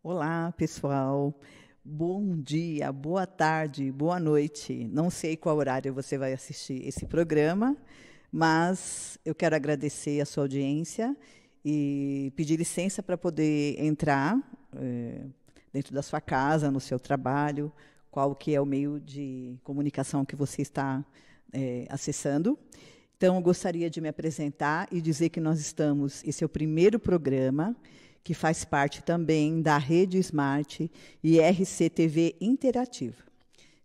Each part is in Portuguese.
Olá, pessoal. Bom dia, boa tarde, boa noite. Não sei qual horário você vai assistir esse programa, mas eu quero agradecer a sua audiência e pedir licença para poder entrar é, dentro da sua casa, no seu trabalho, qual que é o meio de comunicação que você está é, acessando. Então, eu gostaria de me apresentar e dizer que nós estamos, esse é o primeiro programa que faz parte também da Rede Smart e RCTV Interativa.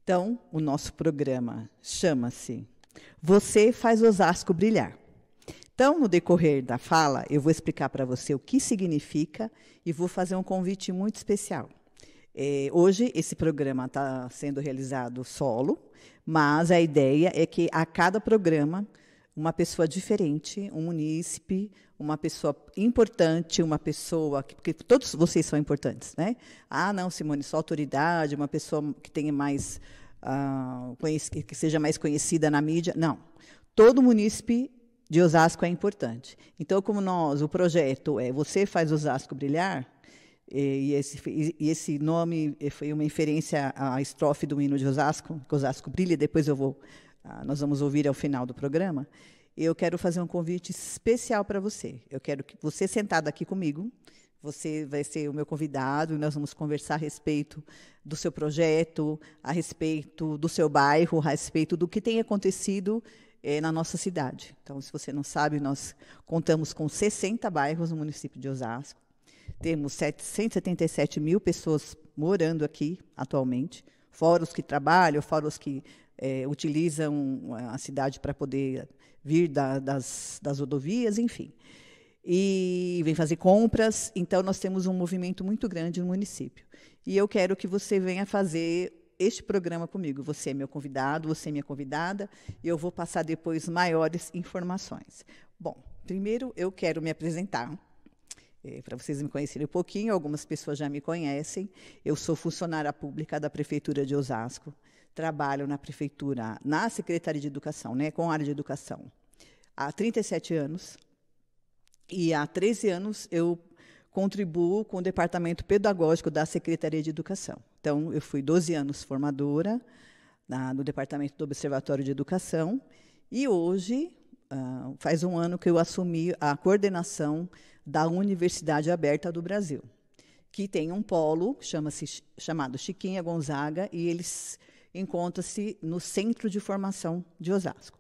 Então, o nosso programa chama-se Você faz Osasco brilhar. Então, no decorrer da fala, eu vou explicar para você o que significa e vou fazer um convite muito especial. É, hoje, esse programa está sendo realizado solo, mas a ideia é que a cada programa uma pessoa diferente, um munícipe, uma pessoa importante, uma pessoa que, porque todos vocês são importantes, né? Ah, não, Simone, só autoridade, uma pessoa que tenha mais uh, que seja mais conhecida na mídia, não. Todo munícipe de Osasco é importante. Então, como nós, o projeto é você faz Osasco brilhar, e esse, e esse nome eh, foi uma inferência à estrofe do hino de Osasco, que Osasco brilha, depois eu vou, ah, nós vamos ouvir ao final do programa eu quero fazer um convite especial para você. Eu quero que você sentado aqui comigo, você vai ser o meu convidado e nós vamos conversar a respeito do seu projeto, a respeito do seu bairro, a respeito do que tem acontecido eh, na nossa cidade. Então, se você não sabe, nós contamos com 60 bairros no município de Osasco. Temos 777 mil pessoas morando aqui atualmente, fora os que trabalham, fora os que é, utilizam a cidade para poder vir da, das, das rodovias, enfim. E vem fazer compras. Então, nós temos um movimento muito grande no município. E eu quero que você venha fazer este programa comigo. Você é meu convidado, você é minha convidada, e eu vou passar depois maiores informações. Bom, primeiro eu quero me apresentar. É, para vocês me conhecerem um pouquinho, algumas pessoas já me conhecem. Eu sou funcionária pública da Prefeitura de Osasco trabalham na prefeitura, na Secretaria de Educação, né, com a área de educação, há 37 anos. E há 13 anos eu contribuo com o departamento pedagógico da Secretaria de Educação. Então, eu fui 12 anos formadora na, no departamento do Observatório de Educação e hoje uh, faz um ano que eu assumi a coordenação da Universidade Aberta do Brasil, que tem um polo chama chamado Chiquinha Gonzaga e eles encontra-se no Centro de Formação de Osasco.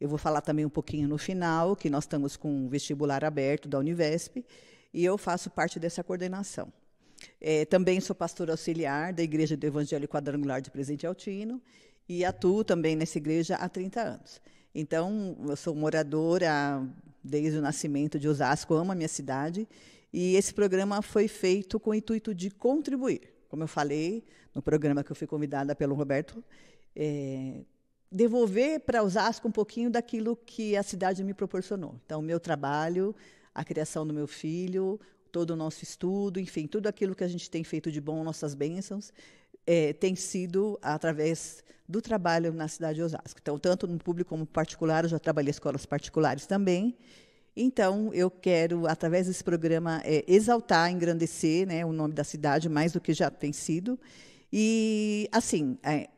Eu vou falar também um pouquinho no final, que nós estamos com um vestibular aberto da Univesp, e eu faço parte dessa coordenação. É, também sou pastor auxiliar da Igreja do Evangelho Quadrangular de Presidente Altino e atuo também nessa igreja há 30 anos. Então, eu sou moradora desde o nascimento de Osasco, amo a minha cidade, e esse programa foi feito com o intuito de contribuir como eu falei no programa que eu fui convidada pelo Roberto, é, devolver para Osasco um pouquinho daquilo que a cidade me proporcionou. Então, o meu trabalho, a criação do meu filho, todo o nosso estudo, enfim, tudo aquilo que a gente tem feito de bom, nossas bênçãos, é, tem sido através do trabalho na cidade de Osasco. Então, tanto no público como particular, eu já trabalhei em escolas particulares também, então, eu quero, através desse programa, é, exaltar, engrandecer né, o nome da cidade mais do que já tem sido. E, assim, é,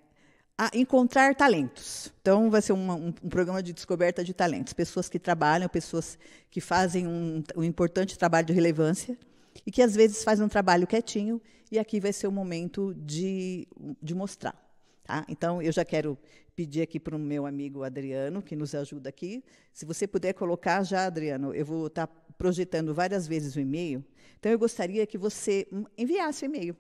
encontrar talentos. Então, vai ser um, um, programa de descoberta de talentos. Pessoas que trabalham, pessoas que fazem um, um importante trabalho de relevância e que, às vezes, fazem um trabalho quietinho. E aqui vai ser o momento de, de mostrar. Tá? Então, eu já quero pedir aqui para o meu amigo Adriano, que nos ajuda aqui. Se você puder colocar já, Adriano, eu vou estar tá projetando várias vezes o e-mail. Então, eu gostaria que você enviasse o e-mail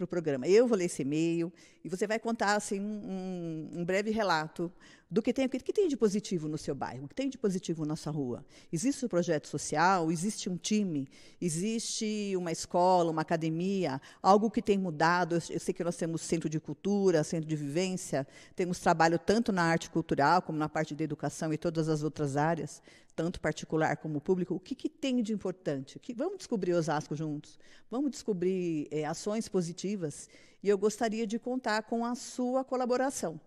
para o programa. Eu vou ler esse e-mail e você vai contar assim, um, um, breve relato do que tem, o que tem de positivo no seu bairro, o que tem de positivo na sua rua. Existe um projeto social, existe um time, existe uma escola, uma academia, algo que tem mudado. Eu sei que nós temos centro de cultura, centro de vivência, temos trabalho tanto na arte cultural como na parte de educação e todas as outras áreas tanto particular como público, o que, que tem de importante? Que, vamos descobrir Osasco juntos, vamos descobrir é, ações positivas, e eu gostaria de contar com a sua colaboração.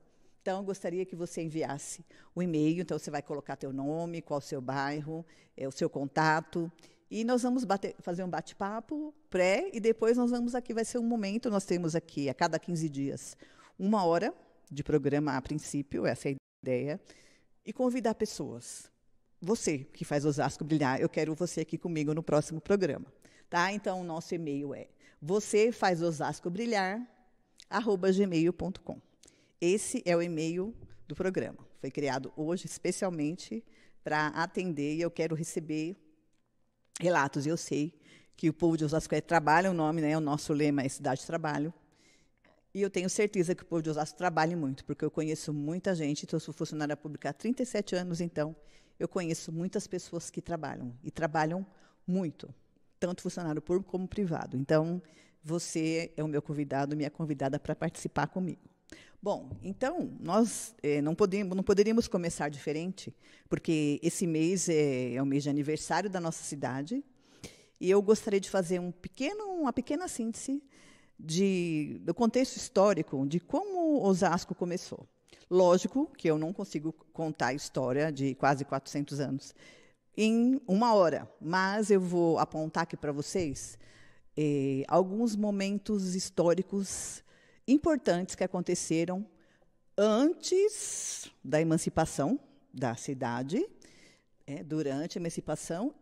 Então, eu gostaria que você enviasse o um e-mail, então você vai colocar teu nome, qual o seu bairro, é, o seu contato, e nós vamos bater, fazer um bate-papo pré, e depois nós vamos aqui, vai ser um momento, nós temos aqui, a cada 15 dias, uma hora de programa a princípio, essa é a ideia, e convidar pessoas você que faz Osasco brilhar. Eu quero você aqui comigo no próximo programa. Tá? Então, o nosso e-mail é você faz Osasco brilhar, arroba gmail.com. Esse é o e-mail do programa. Foi criado hoje especialmente para atender e eu quero receber relatos. Eu sei que o povo de Osasco é trabalha, o nome, né? O nosso lema é Cidade Trabalho. E eu tenho certeza que o povo de Osasco trabalha muito, porque eu conheço muita gente, então eu sou funcionária pública há 37 anos, então eu conheço muitas pessoas que trabalham e trabalham muito, tanto funcionário público como privado. Então, você é o meu convidado, minha convidada para participar comigo. Bom, então nós é, não podemos, não poderíamos começar diferente, porque esse mês é, é o mês de aniversário da nossa cidade e eu gostaria de fazer um pequeno, uma pequena síntese de, do contexto histórico de como Osasco começou. Lógico que eu não consigo contar a história de quase 400 anos em uma hora, mas eu vou apontar aqui para vocês eh, alguns momentos históricos importantes que aconteceram antes da emancipação da cidade, eh, durante a emancipação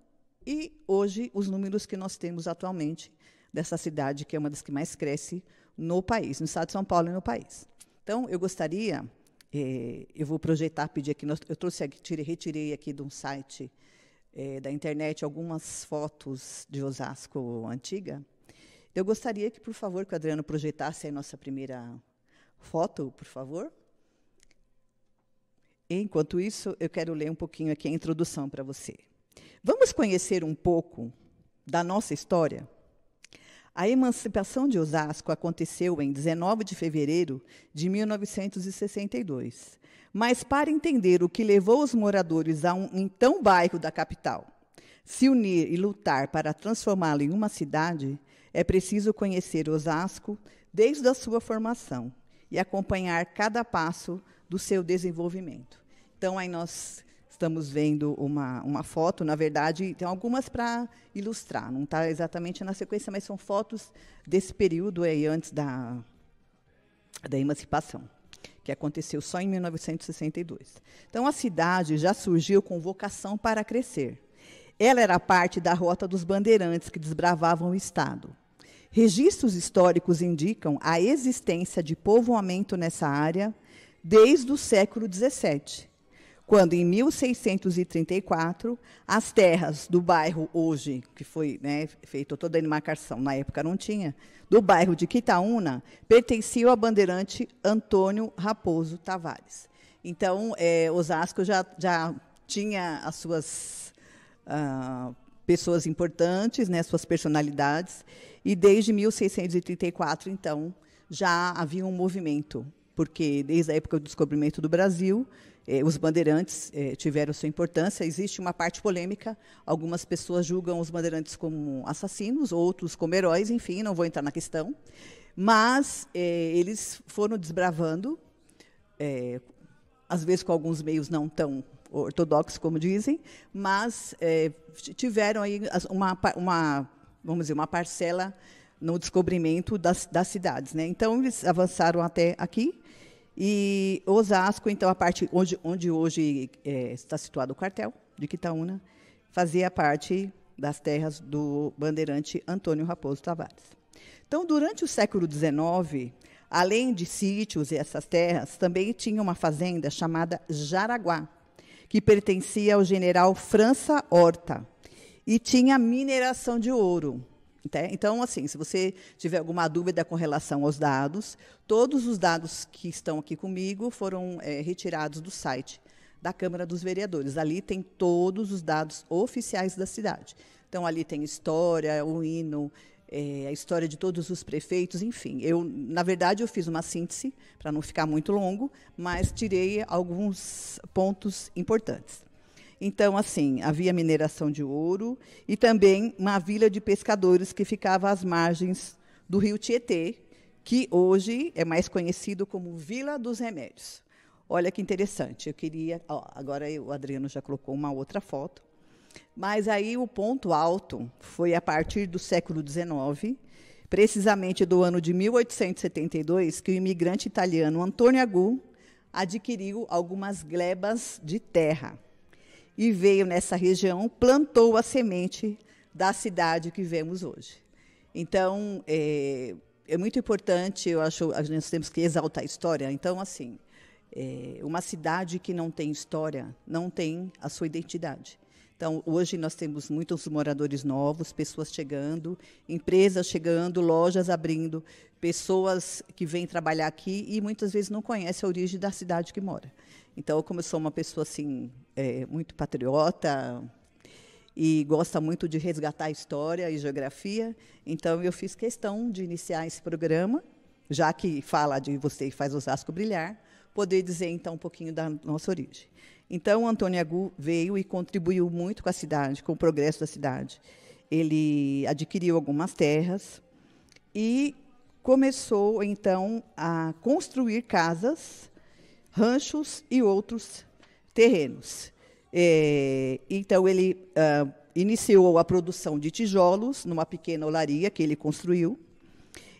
e hoje os números que nós temos atualmente dessa cidade, que é uma das que mais cresce no país, no estado de São Paulo e no país. Então, eu gostaria é, eu vou projetar, pedir aqui. Eu trouxe aqui, tirei, retirei aqui de um site é, da internet algumas fotos de Osasco antiga. Eu gostaria que, por favor, que o Adriano projetasse a nossa primeira foto, por favor. Enquanto isso, eu quero ler um pouquinho aqui a introdução para você. Vamos conhecer um pouco da nossa história? A emancipação de Osasco aconteceu em 19 de fevereiro de 1962. Mas para entender o que levou os moradores a um então bairro da capital se unir e lutar para transformá-lo em uma cidade, é preciso conhecer Osasco desde a sua formação e acompanhar cada passo do seu desenvolvimento. Então, aí nós estamos vendo uma, uma foto, na verdade, tem algumas para ilustrar, não está exatamente na sequência, mas são fotos desse período aí antes da, da emancipação, que aconteceu só em 1962. Então, a cidade já surgiu com vocação para crescer. Ela era parte da rota dos bandeirantes que desbravavam o Estado. Registros históricos indicam a existência de povoamento nessa área desde o século XVII quando, em 1634, as terras do bairro hoje, que foi né, toda a demarcação, na época não tinha, do bairro de Quitaúna, pertenciam ao bandeirante Antônio Raposo Tavares. Então, é, Osasco já, já tinha as suas ah, pessoas importantes, né, suas personalidades, e desde 1634, então, já havia um movimento, porque desde a época do descobrimento do Brasil, eh, os bandeirantes eh, tiveram sua importância. Existe uma parte polêmica. Algumas pessoas julgam os bandeirantes como assassinos, outros como heróis, enfim, não vou entrar na questão. Mas eh, eles foram desbravando, às vezes com alguns meios não tão ortodoxos, como dizem, mas tiveram aí uma, uma, vamos dizer, uma parcela no descobrimento das, das cidades. Né? Então, eles avançaram até aqui e Osasco, então, a parte onde, onde hoje é, está situado o quartel de Quitaúna, fazia parte das terras do bandeirante Antônio Raposo Tavares. Então, durante o século XIX, além de sítios e essas terras, também tinha uma fazenda chamada Jaraguá, que pertencia ao general França Horta, e tinha mineração de ouro. Né? Então, assim, se você tiver alguma dúvida com relação aos dados, todos os dados que estão aqui comigo foram é, retirados do site da Câmara dos Vereadores. Ali tem todos os dados oficiais da cidade. Então, ali tem história, o hino, é, a história de todos os prefeitos, enfim. Eu, na verdade, eu fiz uma síntese para não ficar muito longo, mas tirei alguns pontos importantes. Então, assim, havia mineração de ouro e também uma vila de pescadores que ficava às margens do rio Tietê, que hoje é mais conhecido como Vila dos Remédios. Olha que interessante. Eu queria. Ó, agora o Adriano já colocou uma outra foto. Mas aí o ponto alto foi a partir do século XIX, precisamente do ano de 1872, que o imigrante italiano Antônio Agu adquiriu algumas glebas de terra e veio nessa região, plantou a semente da cidade que vemos hoje. Então, é, é muito importante, eu acho, nós temos que exaltar a história. Então, assim, é, uma cidade que não tem história não tem a sua identidade. Então, hoje nós temos muitos moradores novos, pessoas chegando, empresas chegando, lojas abrindo, pessoas que vêm trabalhar aqui e muitas vezes não conhecem a origem da cidade que mora. Então, como eu sou uma pessoa assim é, muito patriota e gosta muito de resgatar história e geografia, então eu fiz questão de iniciar esse programa, já que fala de você e faz Osasco brilhar, poder dizer então um pouquinho da nossa origem. Então, Antônio Agu veio e contribuiu muito com a cidade, com o progresso da cidade. Ele adquiriu algumas terras e começou então a construir casas ranchos e outros terrenos. É, então, ele ah, iniciou a produção de tijolos numa pequena olaria que ele construiu.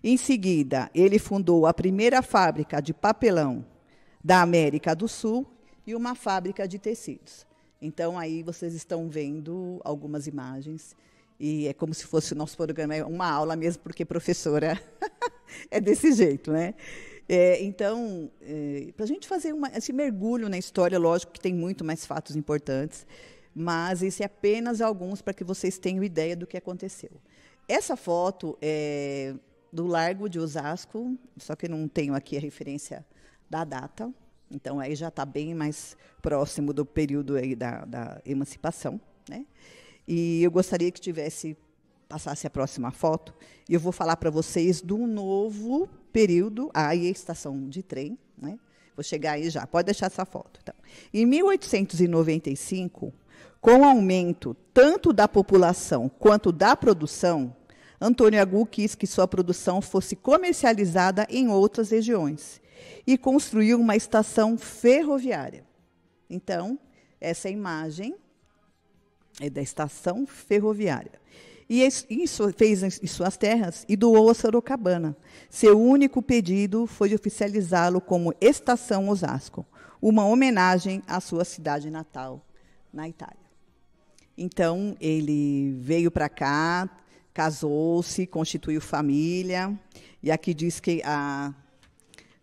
Em seguida, ele fundou a primeira fábrica de papelão da América do Sul e uma fábrica de tecidos. Então, aí vocês estão vendo algumas imagens. E é como se fosse o nosso programa, é uma aula mesmo, porque professora é desse jeito, né? É, então, é, para a gente fazer uma, esse mergulho na história, lógico que tem muito mais fatos importantes, mas esse é apenas alguns para que vocês tenham ideia do que aconteceu. Essa foto é do Largo de Osasco, só que não tenho aqui a referência da data, então aí já está bem mais próximo do período aí da, da emancipação, né? E eu gostaria que tivesse passasse a próxima foto, e eu vou falar para vocês do novo período, aí é a estação de trem, né? Vou chegar aí já, pode deixar essa foto. Então, em 1895, com o aumento tanto da população quanto da produção, Antônio Agu quis que sua produção fosse comercializada em outras regiões e construiu uma estação ferroviária. Então, essa é imagem é da estação ferroviária. E isso, fez em suas terras e doou a Sorocabana. Seu único pedido foi oficializá-lo como Estação Osasco, uma homenagem à sua cidade natal, na Itália. Então, ele veio para cá, casou-se, constituiu família, e aqui diz que a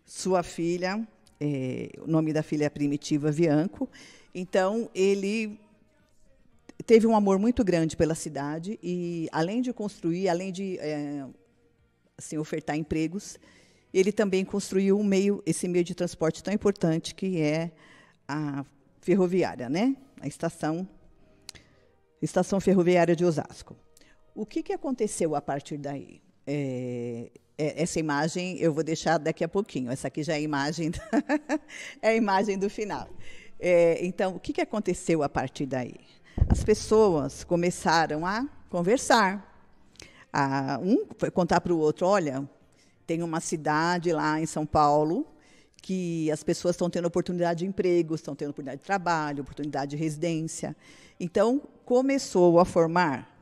sua filha, é, o nome da filha é Primitiva Vianco, então ele teve um amor muito grande pela cidade e, além de construir, além de é, assim, ofertar empregos, ele também construiu um meio, esse meio de transporte tão importante que é a ferroviária, né? A estação, estação ferroviária de Osasco. O que, que aconteceu a partir daí? É, é essa imagem eu vou deixar daqui a pouquinho. Essa aqui já é a imagem, é a imagem do final. É, então, o que, que aconteceu a partir daí? as pessoas começaram a conversar. um foi contar para o outro: olha, tem uma cidade lá em São Paulo que as pessoas estão tendo oportunidade de emprego, estão tendo oportunidade de trabalho, oportunidade de residência. Então, começou a formar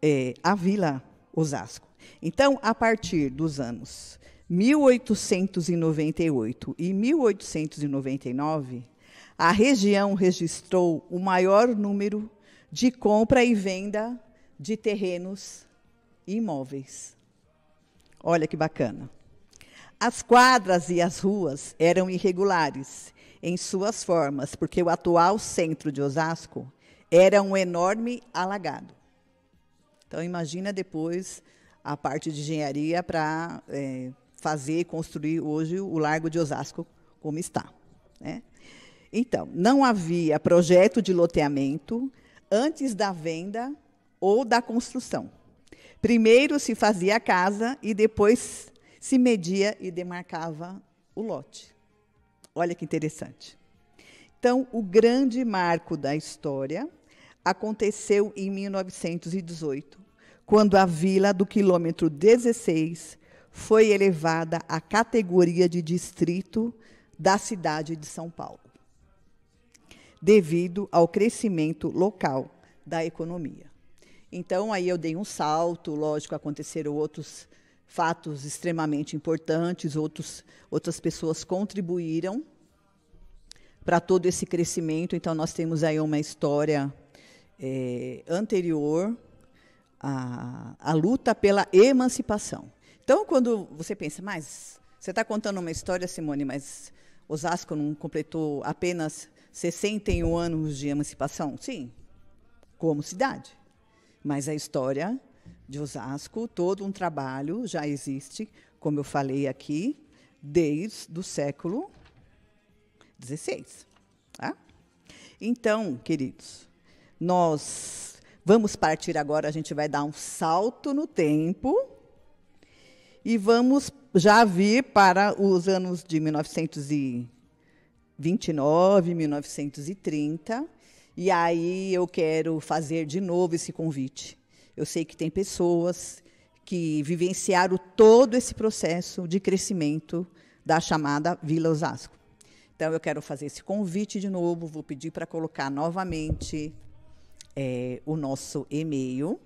é, a Vila Osasco. Então, a partir dos anos 1898 e 1899, a região registrou o maior número de compra e venda de terrenos imóveis. Olha que bacana. As quadras e as ruas eram irregulares em suas formas, porque o atual centro de Osasco era um enorme alagado. Então, imagina depois a parte de engenharia para é, fazer e construir hoje o Largo de Osasco como está. Né? Então, não havia projeto de loteamento antes da venda ou da construção. Primeiro se fazia a casa e depois se media e demarcava o lote. Olha que interessante. Então, o grande marco da história aconteceu em 1918, quando a vila do quilômetro 16 foi elevada à categoria de distrito da cidade de São Paulo devido ao crescimento local da economia. Então, aí eu dei um salto, lógico, aconteceram outros fatos extremamente importantes, outros, outras pessoas contribuíram para todo esse crescimento. Então, nós temos aí uma história é, anterior à, à luta pela emancipação. Então, quando você pensa, mas você está contando uma história, Simone, mas Osasco não completou apenas 61 anos de emancipação, sim, como cidade. Mas a história de Osasco, todo um trabalho já existe, como eu falei aqui, desde o século XVI. Tá? Então, queridos, nós vamos partir agora, a gente vai dar um salto no tempo e vamos já vir para os anos de 1900 e 29, 1930. E aí eu quero fazer de novo esse convite. Eu sei que tem pessoas que vivenciaram todo esse processo de crescimento da chamada Vila Osasco. Então eu quero fazer esse convite de novo, vou pedir para colocar novamente é, o nosso e-mail.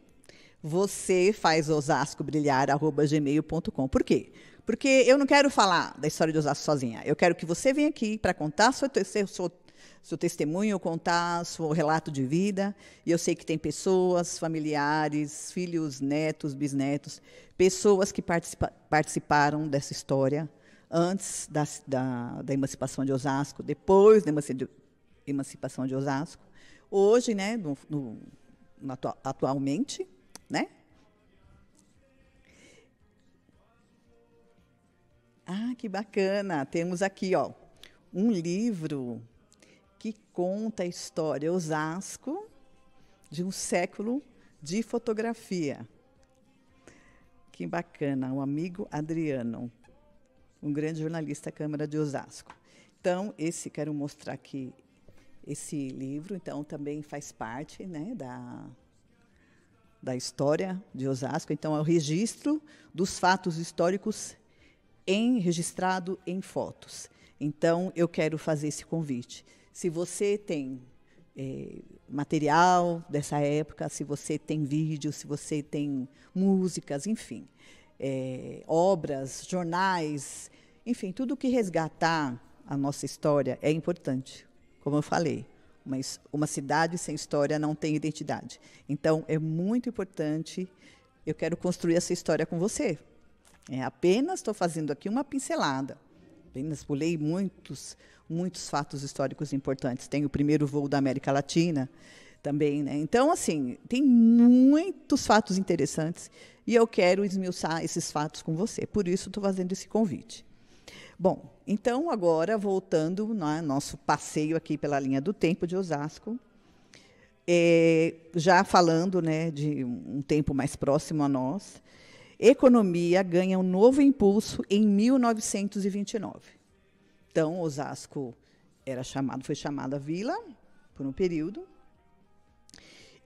Você faz osasco brilhar arroba gmail.com. Por quê? Porque eu não quero falar da história de Osasco sozinha. Eu quero que você venha aqui para contar seu, seu, seu, seu testemunho, contar seu relato de vida. E eu sei que tem pessoas, familiares, filhos, netos, bisnetos, pessoas que participa, participaram dessa história antes da, da, da emancipação de Osasco, depois da emancipação de Osasco. Hoje, né, no, no, atualmente, né? Ah, que bacana! Temos aqui ó, um livro que conta a história Osasco de um século de fotografia. Que bacana, um amigo Adriano, um grande jornalista da Câmara de Osasco. Então, esse quero mostrar aqui esse livro, então também faz parte, né, da da história de Osasco, então é o registro dos fatos históricos em registrado em fotos. Então, eu quero fazer esse convite. Se você tem é, material dessa época, se você tem vídeo, se você tem músicas, enfim, é, obras, jornais, enfim, tudo que resgatar a nossa história é importante. Como eu falei, uma, uma cidade sem história não tem identidade. Então, é muito importante. Eu quero construir essa história com você, é, apenas estou fazendo aqui uma pincelada. Apenas pulei muitos, muitos fatos históricos importantes. Tem o primeiro voo da América Latina também, né? Então, assim, tem muitos fatos interessantes e eu quero esmiuçar esses fatos com você. Por isso, estou fazendo esse convite. Bom, então agora voltando né, nosso passeio aqui pela linha do tempo de Osasco, é, já falando né, de um tempo mais próximo a nós, Economia ganha um novo impulso em 1929. Então, Osasco era chamado, foi chamada Vila por um período.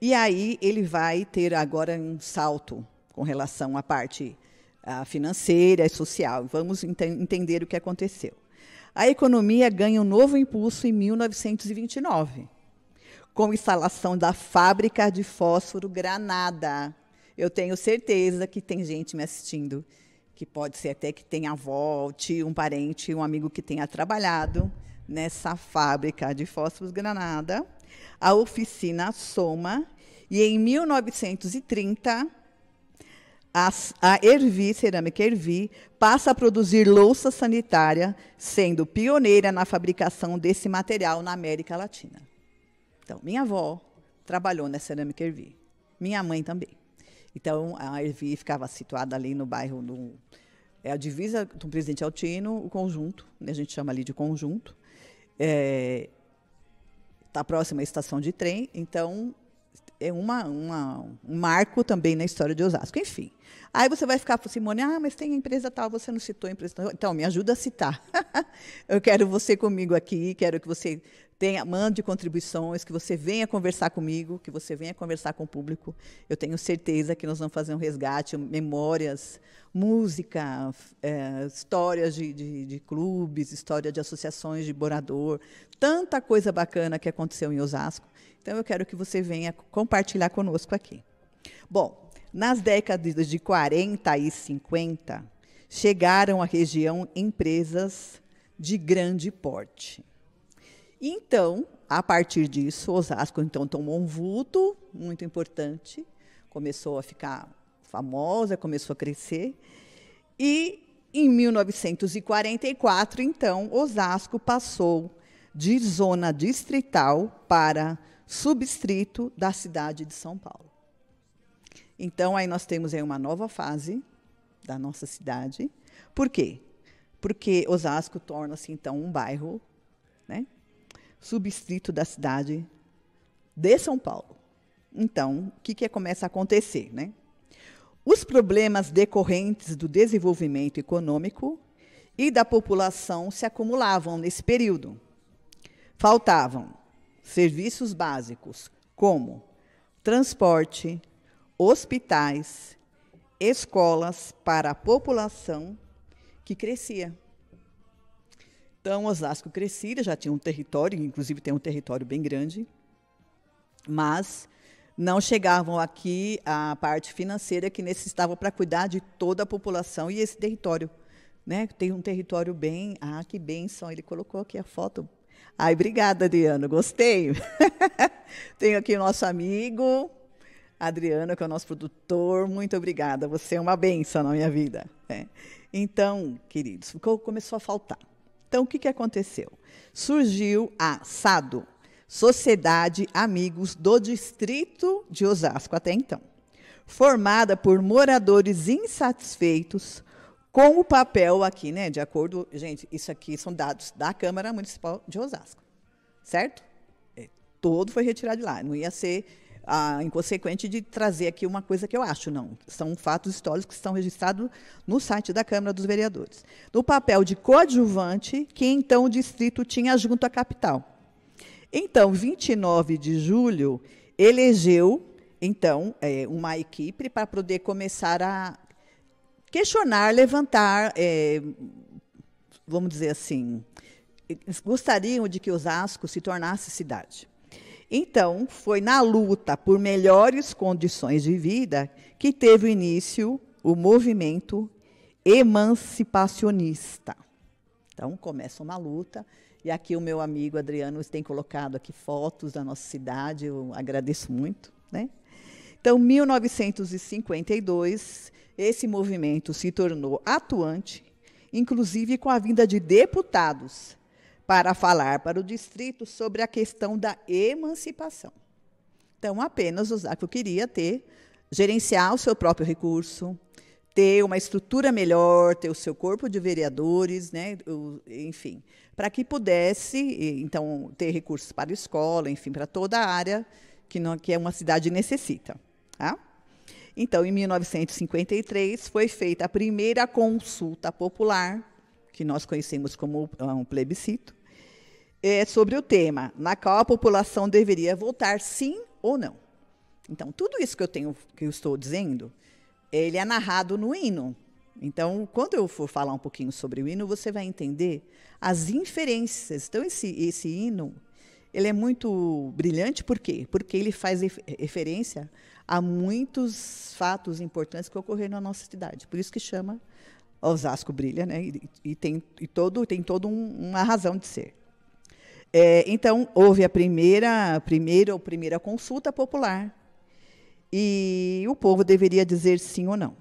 E aí ele vai ter agora um salto com relação à parte financeira e social. Vamos ent entender o que aconteceu. A economia ganha um novo impulso em 1929, com a instalação da fábrica de fósforo Granada, eu tenho certeza que tem gente me assistindo, que pode ser até que tenha avó, tio, um parente, um amigo que tenha trabalhado nessa fábrica de fósforos Granada, a oficina Soma, e em 1930 a, Hervi Cerâmica Ervi, passa a produzir louça sanitária, sendo pioneira na fabricação desse material na América Latina. Então, minha avó trabalhou na Cerâmica Ervi, minha mãe também. Então, a ah, Ervi ficava situada ali no bairro do. É a divisa do Presidente Altino, o conjunto, né, a gente chama ali de conjunto. Está é, tá próxima à estação de trem, então é uma, uma, um marco também na história de Osasco. Enfim. Aí você vai ficar, Simone, ah, mas tem a empresa tal, você não citou a empresa tal. Então, me ajuda a citar. Eu quero você comigo aqui, quero que você tenha, mande contribuições, que você venha conversar comigo, que você venha conversar com o público. Eu tenho certeza que nós vamos fazer um resgate, memórias, música, é, histórias de, de, de clubes, história de associações de morador, tanta coisa bacana que aconteceu em Osasco então, eu quero que você venha compartilhar conosco aqui. Bom, nas décadas de 40 e 50, chegaram à região empresas de grande porte. Então, a partir disso, Osasco então tomou um vulto muito importante, começou a ficar famosa, começou a crescer. E em 1944, então, Osasco passou de zona distrital para substrito da cidade de São Paulo. Então, aí nós temos aí uma nova fase da nossa cidade. Por quê? Porque Osasco torna-se, então, um bairro né, substrito da cidade de São Paulo. Então, o que, que começa a acontecer? Né? Os problemas decorrentes do desenvolvimento econômico e da população se acumulavam nesse período. Faltavam serviços básicos como transporte, hospitais, escolas para a população que crescia. Então, Osasco crescia, já tinha um território, inclusive tem um território bem grande, mas não chegavam aqui a parte financeira que necessitava para cuidar de toda a população e esse território. Né? Tem um território bem. Ah, que bênção ele colocou aqui a foto Ai, obrigada, Adriano. Gostei. Tenho aqui o nosso amigo Adriano, que é o nosso produtor. Muito obrigada. Você é uma benção na minha vida. É. Então, queridos, ficou, começou a faltar. Então, o que, que aconteceu? Surgiu a SADO, Sociedade Amigos do Distrito de Osasco, até então, formada por moradores insatisfeitos com o papel aqui, né, de acordo, gente, isso aqui são dados da Câmara Municipal de Osasco, certo? É, todo foi retirado de lá, não ia ser ah, inconsequente de trazer aqui uma coisa que eu acho, não. São fatos históricos que estão registrados no site da Câmara dos Vereadores. No papel de coadjuvante, que então o distrito tinha junto à capital. Então, 29 de julho, elegeu então é, uma equipe para poder começar a questionar, levantar, é, vamos dizer assim, gostariam de que Osasco se tornasse cidade. Então, foi na luta por melhores condições de vida que teve início o movimento emancipacionista. Então, começa uma luta. E aqui o meu amigo Adriano tem colocado aqui fotos da nossa cidade, eu agradeço muito. Né? Então, 1952, esse movimento se tornou atuante, inclusive com a vinda de deputados para falar para o distrito sobre a questão da emancipação. Então, apenas o Zaco queria ter, gerenciar o seu próprio recurso, ter uma estrutura melhor, ter o seu corpo de vereadores, né, enfim, para que pudesse, então, ter recursos para a escola, enfim, para toda a área que, não, que é uma cidade necessita. Tá? Então, em 1953, foi feita a primeira consulta popular, que nós conhecemos como ah, um plebiscito, é, sobre o tema, na qual a população deveria votar sim ou não. Então, tudo isso que eu, tenho, que eu estou dizendo, ele é narrado no hino. Então, quando eu for falar um pouquinho sobre o hino, você vai entender as inferências. Então, esse, esse hino, ele é muito brilhante, por quê? Porque ele faz referência há muitos fatos importantes que ocorreram na nossa cidade. Por isso que chama Osasco Brilha, né? E, e tem, e todo, tem toda um, uma razão de ser. É, então, houve a primeira, primeira ou primeira consulta popular. E o povo deveria dizer sim ou não.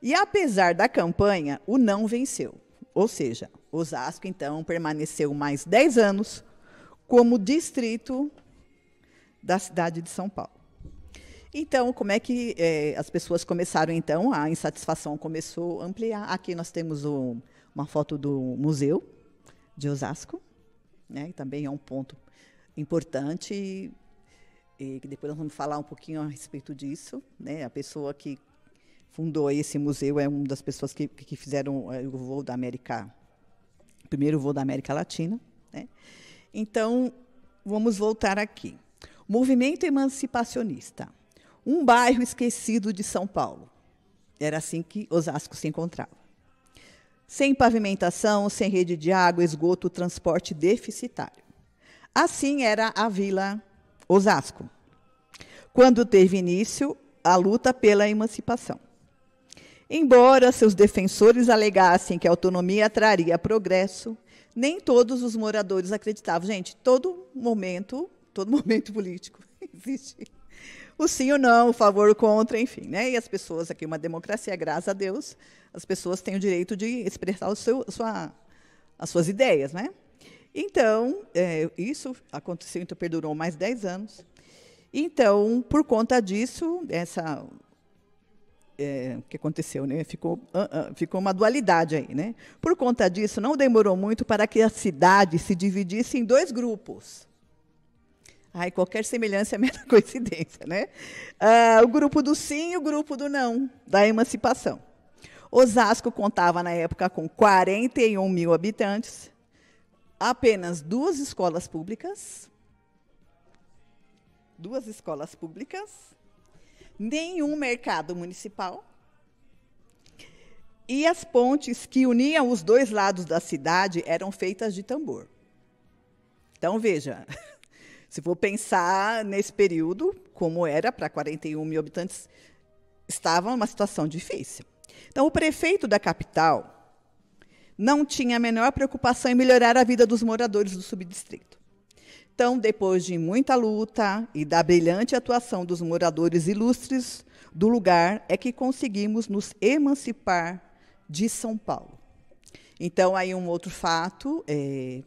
E apesar da campanha, o não venceu. Ou seja, Osasco, então, permaneceu mais 10 anos como distrito da cidade de São Paulo. Então, como é que eh, as pessoas começaram, então, a insatisfação começou a ampliar. Aqui nós temos uma foto do museu de Osasco, né, que também é um ponto importante, e, que depois nós vamos falar um pouquinho a respeito disso. Né, a pessoa que fundou esse museu é uma das pessoas que, que fizeram eh, o voo da América, o primeiro voo da América Latina. Né. Então, vamos voltar aqui. Movimento emancipacionista um bairro esquecido de São Paulo. Era assim que Osasco se encontrava. Sem pavimentação, sem rede de água, esgoto, transporte deficitário. Assim era a Vila Osasco. Quando teve início a luta pela emancipação. Embora seus defensores alegassem que a autonomia traria progresso, nem todos os moradores acreditavam. Gente, todo momento, todo momento político existe o sim ou não, o favor ou contra, enfim. Né? E as pessoas, aqui uma democracia, graças a Deus, as pessoas têm o direito de expressar o seu, sua, as suas ideias. Né? Então, é, isso aconteceu, então perdurou mais 10 anos. Então, por conta disso, essa é, o que aconteceu, né? Ficou, uh, uh, ficou uma dualidade aí, né? Por conta disso, não demorou muito para que a cidade se dividisse em dois grupos. Ai, qualquer semelhança é mera coincidência, né? Ah, o grupo do sim e o grupo do não, da emancipação. Osasco contava, na época, com 41 mil habitantes, apenas duas escolas públicas, duas escolas públicas, nenhum mercado municipal, e as pontes que uniam os dois lados da cidade eram feitas de tambor. Então, veja, se for pensar nesse período, como era para 41 mil habitantes, estava uma situação difícil. Então, o prefeito da capital não tinha a menor preocupação em melhorar a vida dos moradores do subdistrito. Então, depois de muita luta e da brilhante atuação dos moradores ilustres do lugar, é que conseguimos nos emancipar de São Paulo. Então, aí um outro fato é,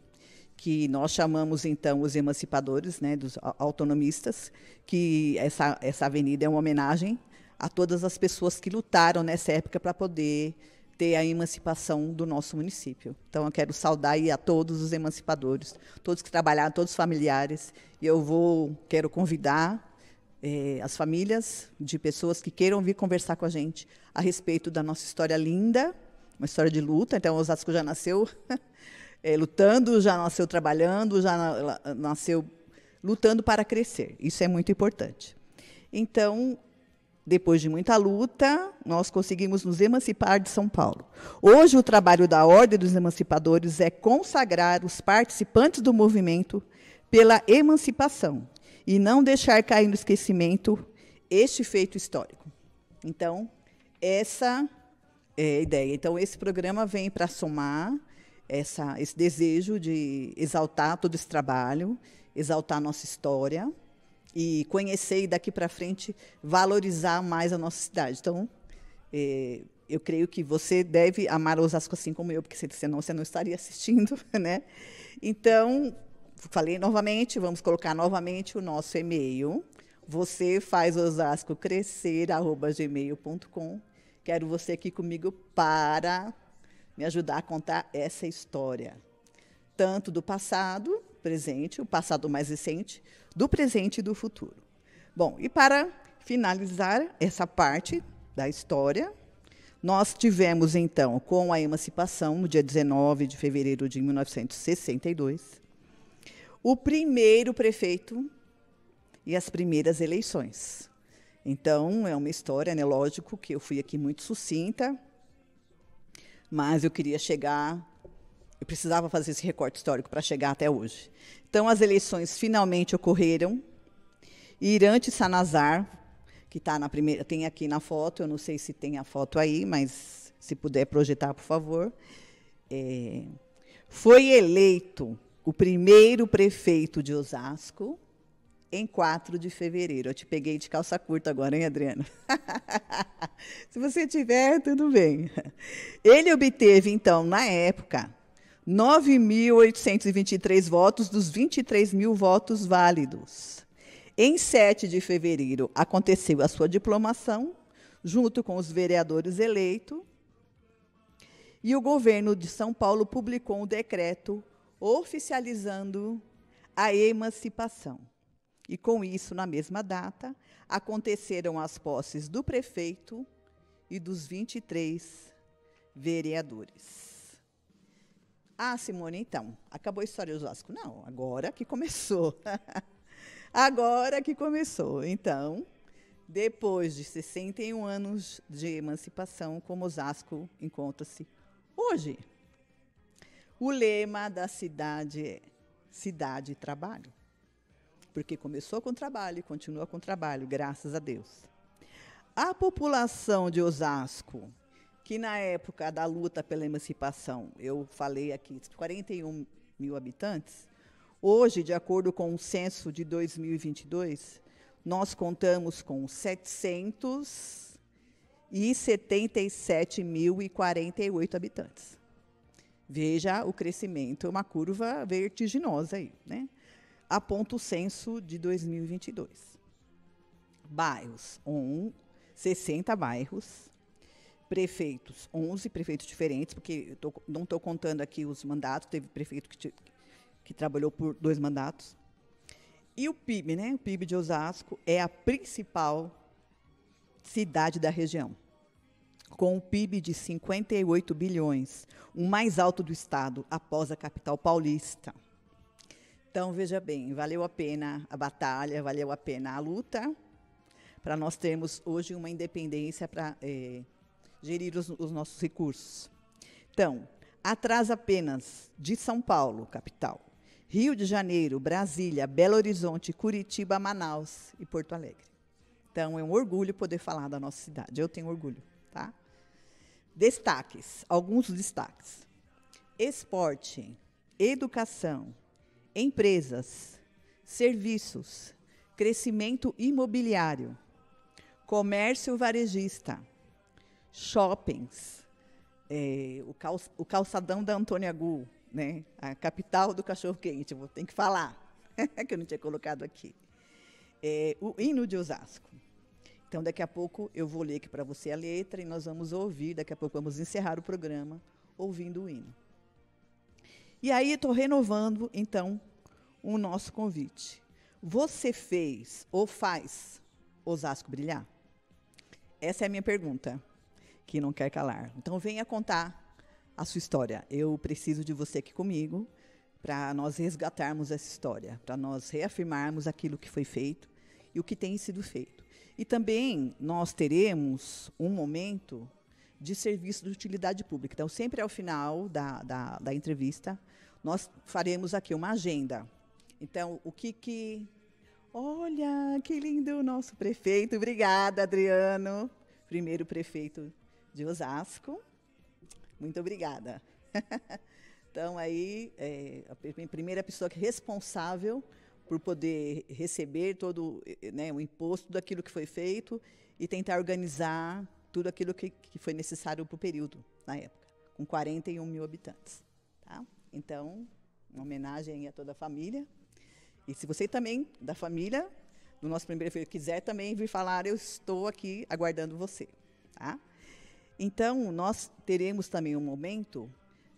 que nós chamamos então os emancipadores, né, dos autonomistas, que essa, essa avenida é uma homenagem a todas as pessoas que lutaram nessa época para poder ter a emancipação do nosso município. Então, eu quero saudar a todos os emancipadores, todos que trabalharam, todos os familiares. E eu vou, quero convidar eh, as famílias de pessoas que queiram vir conversar com a gente a respeito da nossa história linda, uma história de luta. Então, Osasco já nasceu é, lutando, já nasceu trabalhando, já na, nasceu lutando para crescer. Isso é muito importante. Então, depois de muita luta, nós conseguimos nos emancipar de São Paulo. Hoje, o trabalho da Ordem dos Emancipadores é consagrar os participantes do movimento pela emancipação e não deixar cair no esquecimento este feito histórico. Então, essa é a ideia. Então, esse programa vem para somar, essa, esse desejo de exaltar todo esse trabalho, exaltar a nossa história e conhecer e daqui para frente valorizar mais a nossa cidade. Então, é, eu creio que você deve amar Osasco assim como eu, porque senão você não estaria assistindo, né? Então, falei novamente, vamos colocar novamente o nosso e-mail. Você faz Osasco crescer, arroba gmail.com. Quero você aqui comigo para me ajudar a contar essa história, tanto do passado, presente, o passado mais recente, do presente e do futuro. Bom, e para finalizar essa parte da história, nós tivemos então, com a emancipação, no dia 19 de fevereiro de 1962, o primeiro prefeito e as primeiras eleições. Então, é uma história, né? Lógico que eu fui aqui muito sucinta, mas eu queria chegar, eu precisava fazer esse recorte histórico para chegar até hoje. Então, as eleições finalmente ocorreram. Irante Sanazar, que está na primeira, tem aqui na foto, eu não sei se tem a foto aí, mas se puder projetar, por favor. É, foi eleito o primeiro prefeito de Osasco em 4 de fevereiro. Eu te peguei de calça curta agora, hein, Adriano? Se você tiver, tudo bem. Ele obteve, então, na época, 9.823 votos dos 23 mil votos válidos. Em 7 de fevereiro aconteceu a sua diplomação, junto com os vereadores eleitos, e o governo de São Paulo publicou um decreto oficializando a emancipação. E com isso, na mesma data, aconteceram as posses do prefeito e dos 23 vereadores. Ah, Simone, então, acabou a história do Osasco? Não, agora que começou. agora que começou. Então, depois de 61 anos de emancipação, como Osasco encontra-se hoje. O lema da cidade é Cidade e Trabalho porque começou com trabalho e continua com trabalho, graças a Deus. A população de Osasco, que na época da luta pela emancipação, eu falei aqui, 41 mil habitantes, hoje, de acordo com o censo de 2022, nós contamos com 777.048 habitantes. Veja o crescimento, é uma curva vertiginosa aí, né? aponta o censo de 2022. Bairros, 60 bairros, prefeitos, 11 prefeitos diferentes, porque tô, não estou contando aqui os mandatos, teve prefeito que, que trabalhou por dois mandatos. E o PIB, né? O PIB de Osasco é a principal cidade da região, com um PIB de 58 bilhões, o mais alto do estado após a capital paulista. Então, veja bem, valeu a pena a batalha, valeu a pena a luta, para nós termos hoje uma independência para é, eh, gerir os, os nossos recursos. Então, atrás apenas de São Paulo, capital, Rio de Janeiro, Brasília, Belo Horizonte, Curitiba, Manaus e Porto Alegre. Então, é um orgulho poder falar da nossa cidade. Eu tenho orgulho, tá? Destaques, alguns destaques. Esporte, educação, empresas, serviços, crescimento imobiliário, comércio varejista, shoppings, é, o, cal, o, calçadão da Antônia Gu, né, a capital do cachorro-quente, vou ter que falar, que eu não tinha colocado aqui, é, o hino de Osasco. Então, daqui a pouco eu vou ler aqui para você a letra e nós vamos ouvir, daqui a pouco vamos encerrar o programa ouvindo o hino. E aí estou renovando, então, o nosso convite. Você fez ou faz Osasco brilhar? Essa é a minha pergunta, que não quer calar. Então venha contar a sua história. Eu preciso de você aqui comigo para nós resgatarmos essa história, para nós reafirmarmos aquilo que foi feito e o que tem sido feito. E também nós teremos um momento de serviço de utilidade pública. Então, sempre ao final da, da, da entrevista, nós faremos aqui uma agenda. Então, o que que. Olha, que lindo o nosso prefeito. Obrigada, Adriano, primeiro prefeito de Osasco. Muito obrigada. então, aí, é, a primeira pessoa que é responsável por poder receber todo eh, né, o imposto daquilo que foi feito e tentar organizar tudo aquilo que, que foi necessário para o período, na época, com 41 mil habitantes. Tá? Então, uma homenagem a toda a família. E se você também, da família, do nosso primeiro filho, quiser também vir falar, eu estou aqui aguardando você. Tá? Então, nós teremos também um momento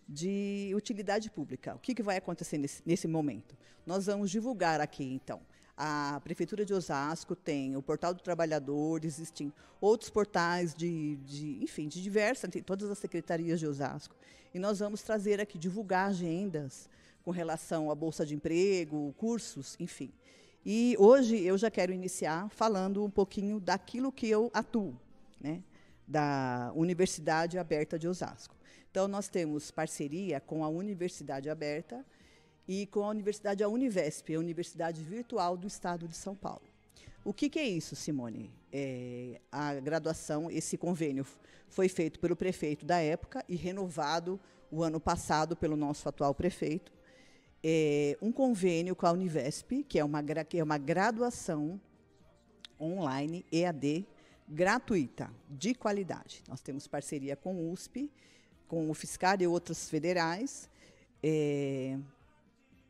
de utilidade pública. O que, que vai acontecer nesse, nesse momento? Nós vamos divulgar aqui, então, a Prefeitura de Osasco tem o Portal do Trabalhador, existem outros portais de, de enfim, de diversas, tem todas as secretarias de Osasco. E nós vamos trazer aqui, divulgar agendas com relação à Bolsa de Emprego, cursos, enfim. E hoje eu já quero iniciar falando um pouquinho daquilo que eu atuo, né? da Universidade Aberta de Osasco. Então, nós temos parceria com a Universidade Aberta e com a Universidade, a Univesp, a Universidade Virtual do Estado de São Paulo. O que, que é isso, Simone? É, a graduação, esse convênio foi feito pelo prefeito da época e renovado o ano passado pelo nosso atual prefeito. É, um convênio com a Univesp, que é uma, que é uma graduação online, EAD, gratuita, de qualidade. Nós temos parceria com o USP, com o Fiscal e outros federais. É,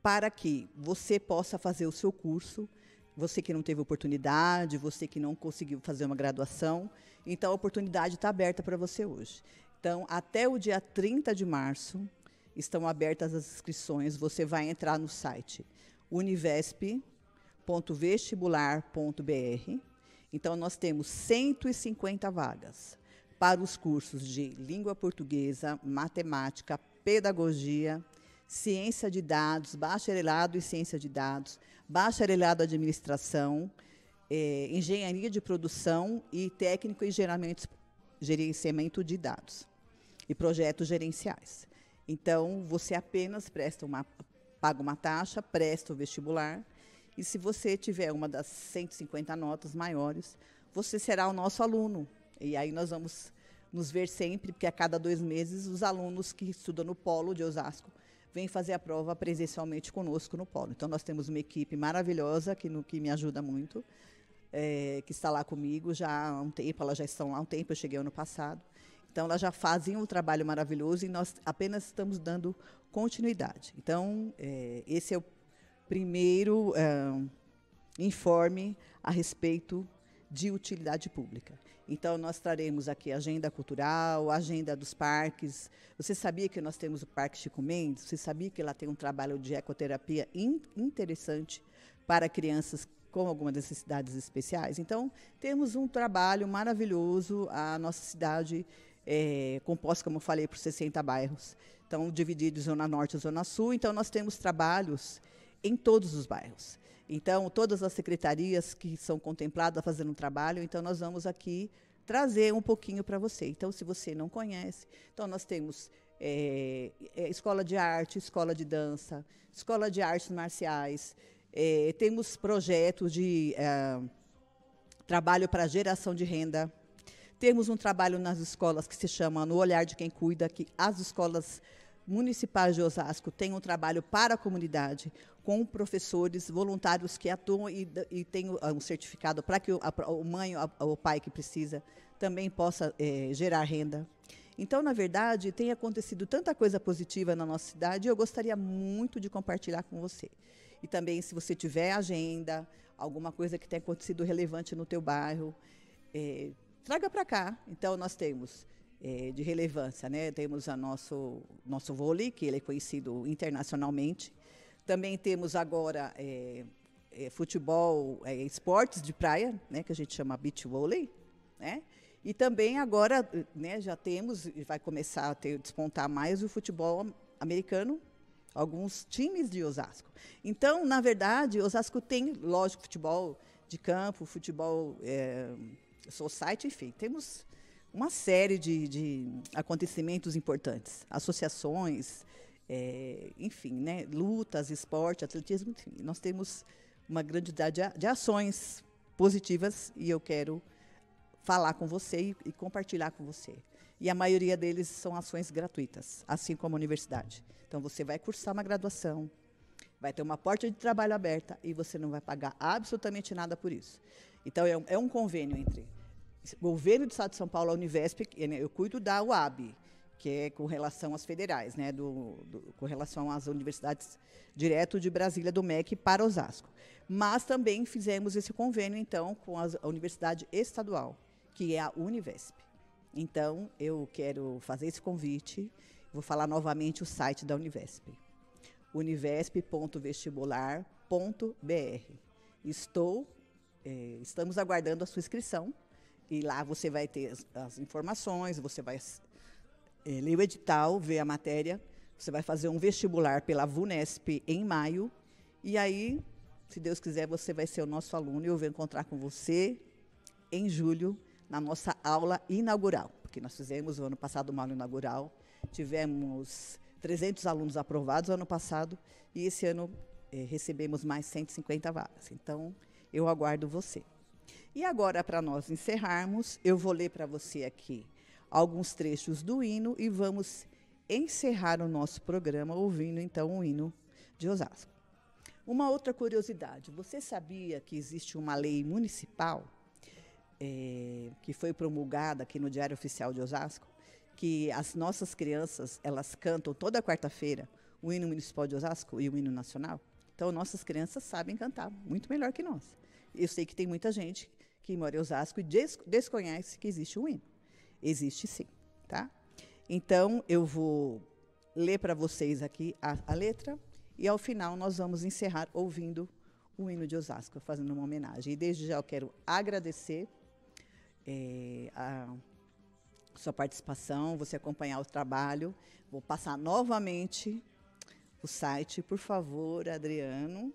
para que você possa fazer o seu curso, você que não teve oportunidade, você que não conseguiu fazer uma graduação. Então, a oportunidade está aberta para você hoje. Então, até o dia 30 de março, estão abertas as inscrições. Você vai entrar no site univesp.vestibular.br. Então, nós temos 150 vagas para os cursos de língua portuguesa, matemática, pedagogia, ciência de dados, bacharelado em ciência de dados, bacharelado em administração, é, engenharia de produção e técnico em gerenciamento de dados e projetos gerenciais. Então, você apenas presta uma, paga uma taxa, presta o vestibular, e se você tiver uma das 150 notas maiores, você será o nosso aluno. E aí nós vamos nos ver sempre, porque a cada dois meses os alunos que estudam no Polo de Osasco vem fazer a prova presencialmente conosco no polo. Então, nós temos uma equipe maravilhosa que, no, que me ajuda muito, é, que está lá comigo já há um tempo, elas já estão lá há um tempo, eu cheguei ano passado. Então, elas já fazem um trabalho maravilhoso e nós apenas estamos dando continuidade. Então, é, esse é o primeiro é, informe a respeito de utilidade pública. Então, nós traremos aqui agenda cultural, agenda dos parques. Você sabia que nós temos o Parque Chico Mendes? Você sabia que lá tem um trabalho de ecoterapia in interessante para crianças com algumas necessidades especiais? Então, temos um trabalho maravilhoso. A nossa cidade é composta, como eu falei, por 60 bairros. Então, divididos Zona Norte e Zona Sul. Então, nós temos trabalhos em todos os bairros. Então, todas as secretarias que são contempladas fazendo um trabalho, então nós vamos aqui trazer um pouquinho para você. Então, se você não conhece, então nós temos é, é, escola de arte, escola de dança, escola de artes marciais, é, temos projetos de ah, trabalho para geração de renda. Temos um trabalho nas escolas que se chama No Olhar de Quem Cuida, que as escolas municipais de Osasco têm um trabalho para a comunidade, com professores voluntários que atuam e, e têm ah, um certificado para que o, a, o mãe ou o pai que precisa também possa é, gerar renda. Então, na verdade, tem acontecido tanta coisa positiva na nossa cidade e eu gostaria muito de compartilhar com você. E também, se você tiver agenda, alguma coisa que tenha acontecido relevante no teu bairro, é, traga para cá. Então, nós temos é, de relevância. Né? Temos o nosso, nosso vôlei, que ele é conhecido internacionalmente. Também temos agora é, é, futebol, é, esportes de praia, né? que a gente chama beach vôlei. Né? E também agora né, já temos, vai começar a ter, despontar mais o futebol americano, alguns times de Osasco. Então, na verdade, Osasco tem, lógico, futebol de campo, futebol é, society, enfim, temos uma série de, de acontecimentos importantes, associações, é, enfim, né, lutas, esporte, atletismo, enfim, nós temos uma grande de, de ações positivas e eu quero falar com você e, e, compartilhar com você. E a maioria deles são ações gratuitas, assim como a universidade. Então você vai cursar uma graduação, vai ter uma porta de trabalho aberta e você não vai pagar absolutamente nada por isso. Então é é um convênio entre governo do Estado de São Paulo, a Univesp, né, eu cuido da UAB, que é com relação às federais, né, do, do, com relação às universidades direto de Brasília, do MEC para Osasco. Mas também fizemos esse convênio, então, com a, a Universidade Estadual, que é a Univesp. Então, eu quero fazer esse convite, vou falar novamente o site da Univesp, univesp.vestibular.br. Estou, eh, estamos aguardando a sua inscrição, e lá você vai ter as, as informações, você vai é, ler o edital, ver a matéria, você vai fazer um vestibular pela VUNESP em maio, e aí, se Deus quiser, você vai ser o nosso aluno e eu vou encontrar com você em julho, na nossa aula inaugural, porque nós fizemos o ano passado uma aula inaugural, tivemos 300 alunos aprovados ano passado e esse ano eh, recebemos mais 150 vagas. Então, eu aguardo você. E agora, para nós encerrarmos, eu vou ler para você aqui alguns trechos do hino e vamos encerrar o nosso programa ouvindo então o hino de Osasco. Uma outra curiosidade: você sabia que existe uma lei municipal é, que foi promulgada aqui no Diário Oficial de Osasco, que as nossas crianças elas cantam toda quarta-feira o hino municipal de Osasco e o hino nacional? Então, nossas crianças sabem cantar muito melhor que nós. Eu sei que tem muita gente que mora em Osasco e des desconhece que existe um hino. Existe sim, tá? Então, eu vou ler para vocês aqui a, a, letra e, ao final, nós vamos encerrar ouvindo o hino de Osasco, fazendo uma homenagem. E, desde já, eu quero agradecer é, a sua participação, você acompanhar o trabalho. Vou passar novamente o site, por favor, Adriano.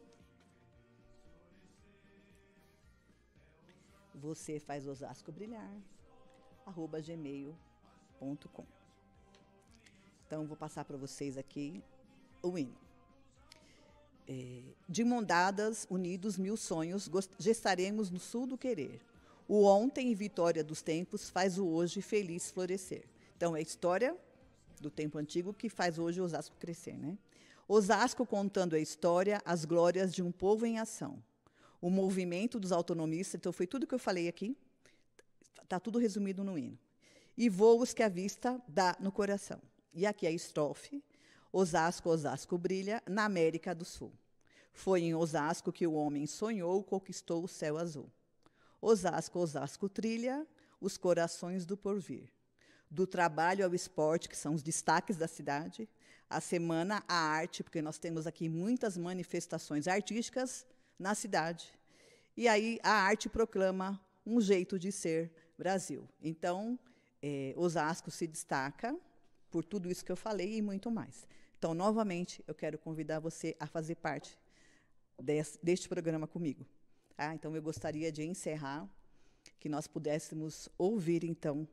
Você faz Osasco brilhar, arroba gmail.com. Então, vou passar para vocês aqui o hino. É, de mondadas, unidos, mil sonhos, gestaremos no sul do querer. O ontem, vitória dos tempos, faz o hoje feliz florescer. Então, é a história do tempo antigo que faz hoje Osasco crescer, né? Osasco contando a história, as glórias de um povo em ação o movimento dos autonomistas. Então, foi tudo que eu falei aqui. Está tudo resumido no hino. E voos que a vista dá no coração. E aqui a estrofe. Osasco, Osasco brilha na América do Sul. Foi em Osasco que o homem sonhou, conquistou o céu azul. Osasco, Osasco trilha os corações do porvir. Do trabalho ao esporte, que são os destaques da cidade, a semana à arte, porque nós temos aqui muitas manifestações artísticas na cidade. E aí a arte proclama um jeito de ser Brasil. Então, é, Osasco se destaca por tudo isso que eu falei e muito mais. Então, novamente, eu quero convidar você a fazer parte desse, deste programa comigo. Ah, então, eu gostaria de encerrar, que nós pudéssemos ouvir, então.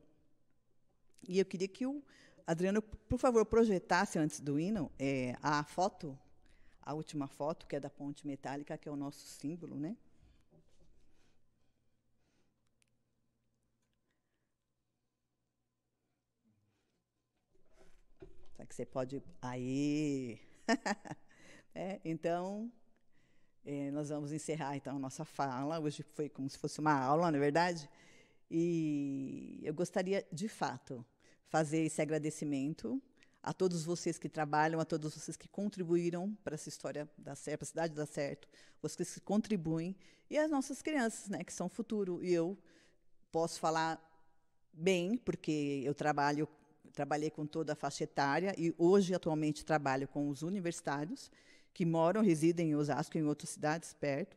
E eu queria que o Adriano, por favor, projetasse antes do hino é, a foto a última foto, que é da ponte metálica, que é o nosso símbolo, né? Só que você pode. Aí! é, então, é, nós vamos encerrar então a nossa fala. Hoje foi como se fosse uma aula, na é verdade. E eu gostaria, de fato, fazer esse agradecimento a todos vocês que trabalham, a todos vocês que contribuíram para essa história da certo, para a cidade dar certo, vocês que contribuem e as nossas crianças, né, que são o futuro. E eu posso falar bem, porque eu trabalho trabalhei com toda a faixa etária e hoje atualmente trabalho com os universitários que moram, residem em Osasco e em outras cidades perto.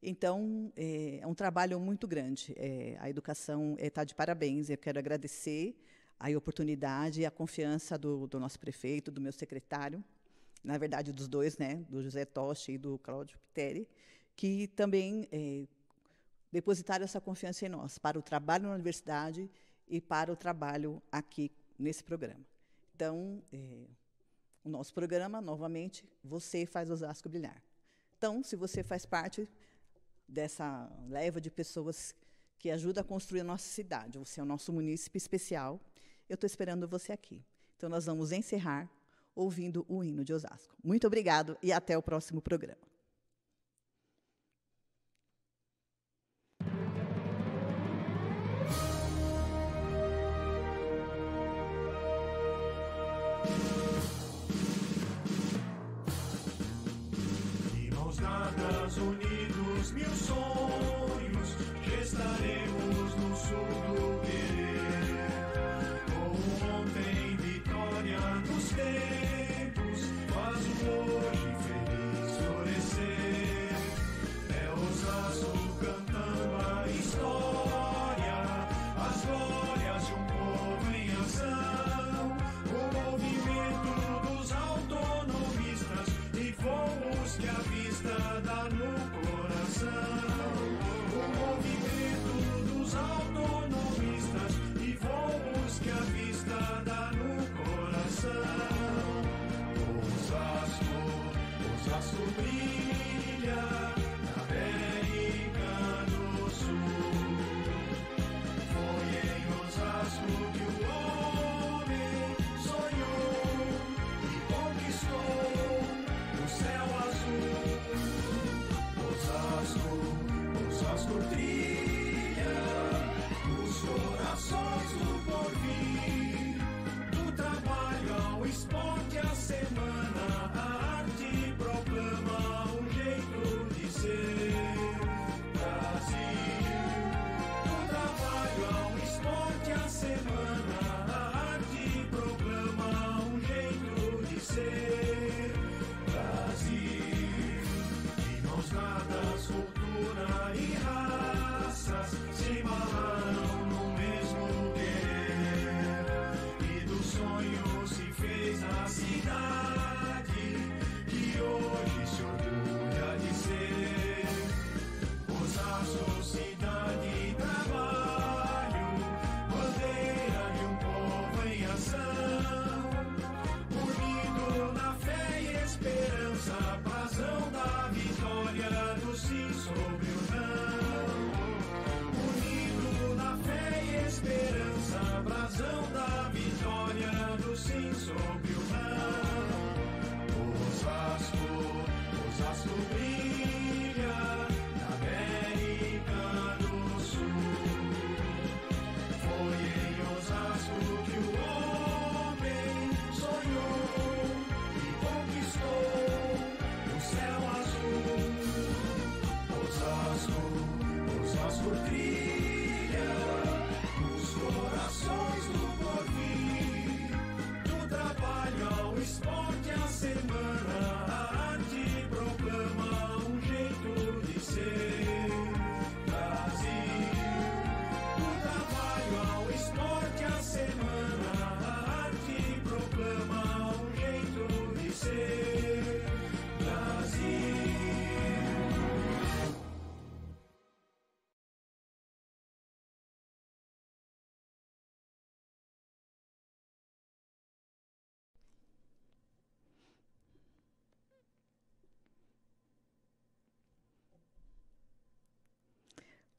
Então, eh, é, um trabalho muito grande. É, a educação está eh, é, de parabéns. Eu quero agradecer a oportunidade e a confiança do, do nosso prefeito, do meu secretário, na verdade dos dois, né, do José Toche e do Cláudio Piteri, que também é, depositaram essa confiança em nós para o trabalho na universidade e para o trabalho aqui nesse programa. Então, é, o nosso programa, novamente, você faz Osasco brilhar. Então, se você faz parte dessa leva de pessoas que ajuda a construir a nossa cidade, você é o nosso munícipe especial eu estou esperando você aqui. Então, nós vamos encerrar ouvindo o hino de Osasco. Muito obrigado e até o próximo programa.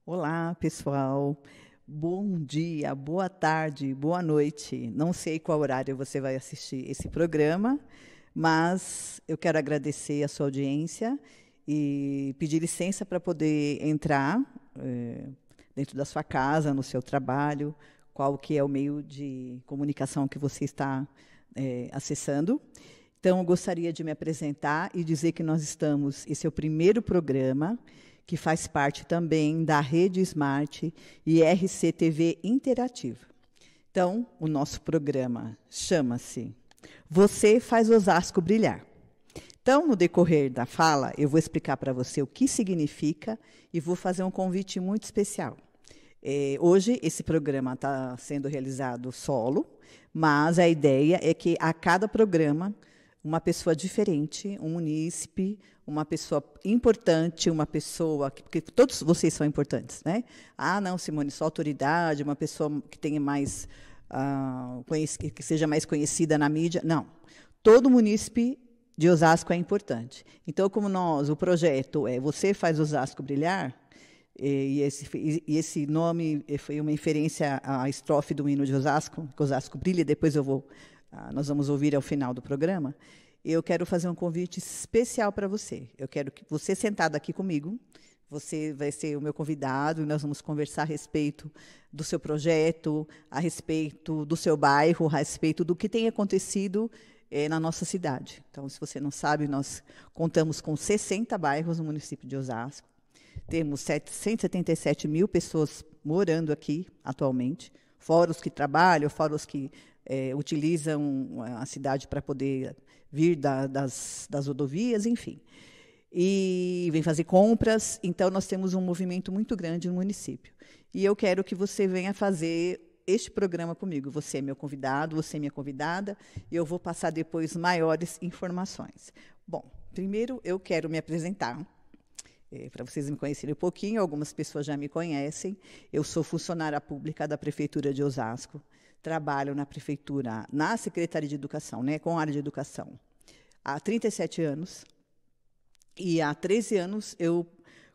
Olá, pessoal. Bom dia, boa tarde, boa noite. Não sei qual horário você vai assistir esse programa, mas eu quero agradecer a sua audiência e pedir licença para poder entrar é, dentro da sua casa, no seu trabalho, qual que é o meio de comunicação que você está é, acessando. Então, eu gostaria de me apresentar e dizer que nós estamos, esse é o primeiro programa que faz parte também da Rede Smart e RCTV Interativa. Então, o nosso programa chama-se Você faz Osasco brilhar. Então, no decorrer da fala, eu vou explicar para você o que significa e vou fazer um convite muito especial. É, hoje, esse programa está sendo realizado solo, mas a ideia é que a cada programa uma pessoa diferente, um munícipe, uma pessoa importante, uma pessoa que, porque todos vocês são importantes, né? Ah, não, Simone, só autoridade, uma pessoa que tenha mais ah, que seja mais conhecida na mídia, não. Todo munícipe de Osasco é importante. Então, como nós, o projeto é você faz Osasco brilhar, e esse, e esse nome eh, foi uma inferência à estrofe do hino de Osasco, que Osasco brilha, depois eu vou ah, nós vamos ouvir ao final do programa, eu quero fazer um convite especial para você. Eu quero que você sentado aqui comigo, você vai ser o meu convidado e nós vamos conversar a respeito do seu projeto, a respeito do seu bairro, a respeito do que tem acontecido eh, na nossa cidade. Então, se você não sabe, nós contamos com 60 bairros no município de Osasco. Temos 777 mil pessoas morando aqui atualmente, fora os que trabalham, fora os que é, utilizam é, a cidade para poder vir da, das, das rodovias, enfim. E vem fazer compras. Então, nós temos um movimento muito grande no município. E eu quero que você venha fazer este programa comigo. Você é meu convidado, você é minha convidada, e eu vou passar depois maiores informações. Bom, primeiro eu quero me apresentar. É, para vocês me conhecerem um pouquinho, algumas pessoas já me conhecem. Eu sou funcionária pública da Prefeitura de Osasco trabalham na prefeitura, na Secretaria de Educação, né, com a área de educação, há 37 anos. E há 13 anos eu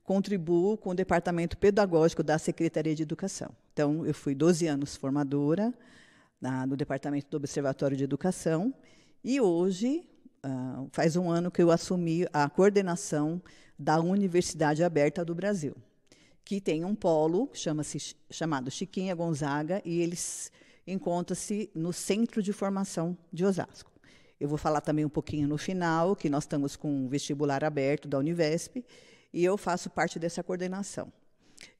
contribuo com o departamento pedagógico da Secretaria de Educação. Então, eu fui 12 anos formadora na, no departamento do Observatório de Educação e hoje uh, faz um ano que eu assumi a coordenação da Universidade Aberta do Brasil, que tem um polo chama chamado Chiquinha Gonzaga e eles encontra-se no Centro de Formação de Osasco. Eu vou falar também um pouquinho no final, que nós estamos com um vestibular aberto da Univesp, e eu faço parte dessa coordenação.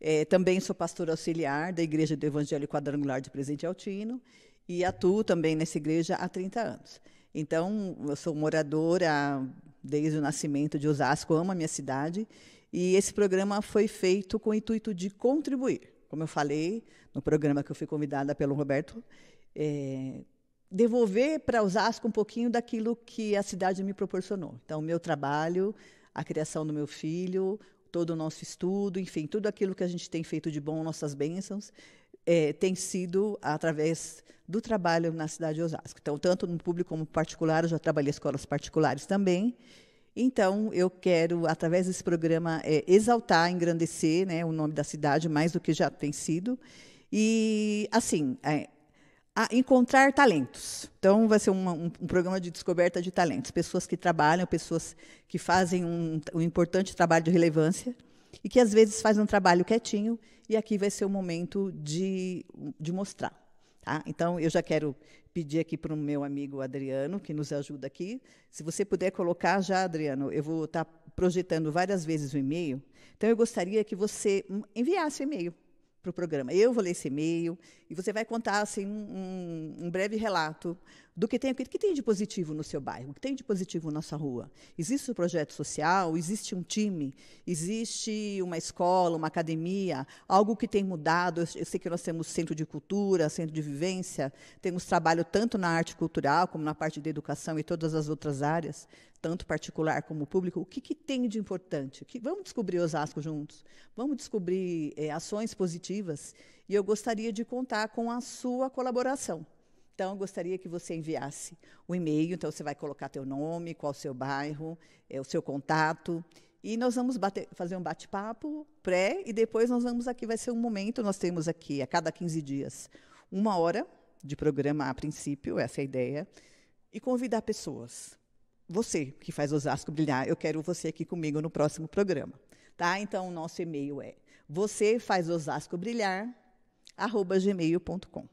É, também sou pastor auxiliar da Igreja do Evangelho Quadrangular de Presidente Altino e atuo também nessa igreja há 30 anos. Então, eu sou moradora desde o nascimento de Osasco, amo a minha cidade, e esse programa foi feito com o intuito de contribuir como eu falei no programa que eu fui convidada pelo Roberto, é, devolver para Osasco um pouquinho daquilo que a cidade me proporcionou. Então, o meu trabalho, a criação do meu filho, todo o nosso estudo, enfim, tudo aquilo que a gente tem feito de bom, nossas bênçãos, é, tem sido através do trabalho na cidade de Osasco. Então, tanto no público como particular, eu já trabalhei em escolas particulares também. Então, eu quero, através desse programa, é, exaltar, engrandecer né, o nome da cidade mais do que já tem sido. E, assim, é, encontrar talentos. Então, vai ser uma, um, um, programa de descoberta de talentos. Pessoas que trabalham, pessoas que fazem um, um importante trabalho de relevância e que, às vezes, fazem um trabalho quietinho. E aqui vai ser o momento de, de mostrar. Tá? Então, eu já quero pedir aqui para o meu amigo Adriano, que nos ajuda aqui. Se você puder colocar já, Adriano, eu vou estar tá projetando várias vezes o e-mail. Então, eu gostaria que você enviasse o e-mail para o programa. Eu vou ler esse e-mail, e você vai contar assim, um, um breve relato do que tem, o que tem de positivo no seu bairro, o que tem de positivo na sua rua. Existe um projeto social, existe um time, existe uma escola, uma academia, algo que tem mudado. Eu sei que nós temos centro de cultura, centro de vivência, temos trabalho tanto na arte cultural como na parte da educação e todas as outras áreas, tanto particular como público. O que, que tem de importante? Que, vamos descobrir Osasco juntos. Vamos descobrir é, ações positivas e eu gostaria de contar com a sua colaboração. Então, eu gostaria que você enviasse o e-mail. Então, você vai colocar teu nome, qual o seu bairro, é, o seu contato. E nós vamos bater, fazer um bate-papo pré e depois nós vamos aqui, vai ser um momento, nós temos aqui a cada 15 dias uma hora de programa a princípio, essa é a ideia, e convidar pessoas. Você que faz Osasco brilhar, eu quero você aqui comigo no próximo programa. Tá? Então, o nosso e-mail é você faz Osasco brilhar arroba gmail.com.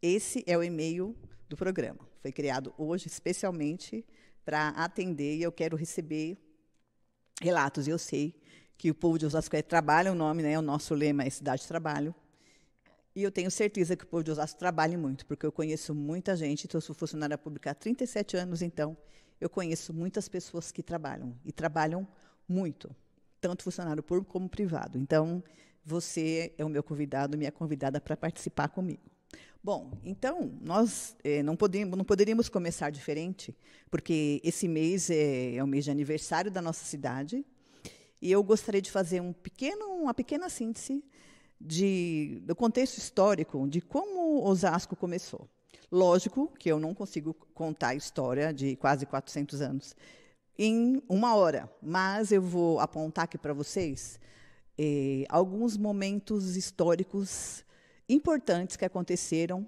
Esse é o e-mail do programa. Foi criado hoje especialmente para atender e eu quero receber relatos. Eu sei que o povo de Osasco é trabalha, o nome, né, o nosso lema é Cidade Trabalho. E eu tenho certeza que o povo de Osasco trabalha muito, porque eu conheço muita gente, então, eu sou funcionária pública há 37 anos, então eu conheço muitas pessoas que trabalham e trabalham muito, tanto funcionário público como privado. Então, você é o meu convidado, minha convidada para participar comigo. Bom, então, nós é, não, podemos, não poderíamos começar diferente, porque esse mês é, é o mês de aniversário da nossa cidade, e eu gostaria de fazer um pequeno, uma pequena síntese de, do contexto histórico de como Osasco começou. Lógico que eu não consigo contar a história de quase 400 anos em uma hora, mas eu vou apontar aqui para vocês é, alguns momentos históricos importantes que aconteceram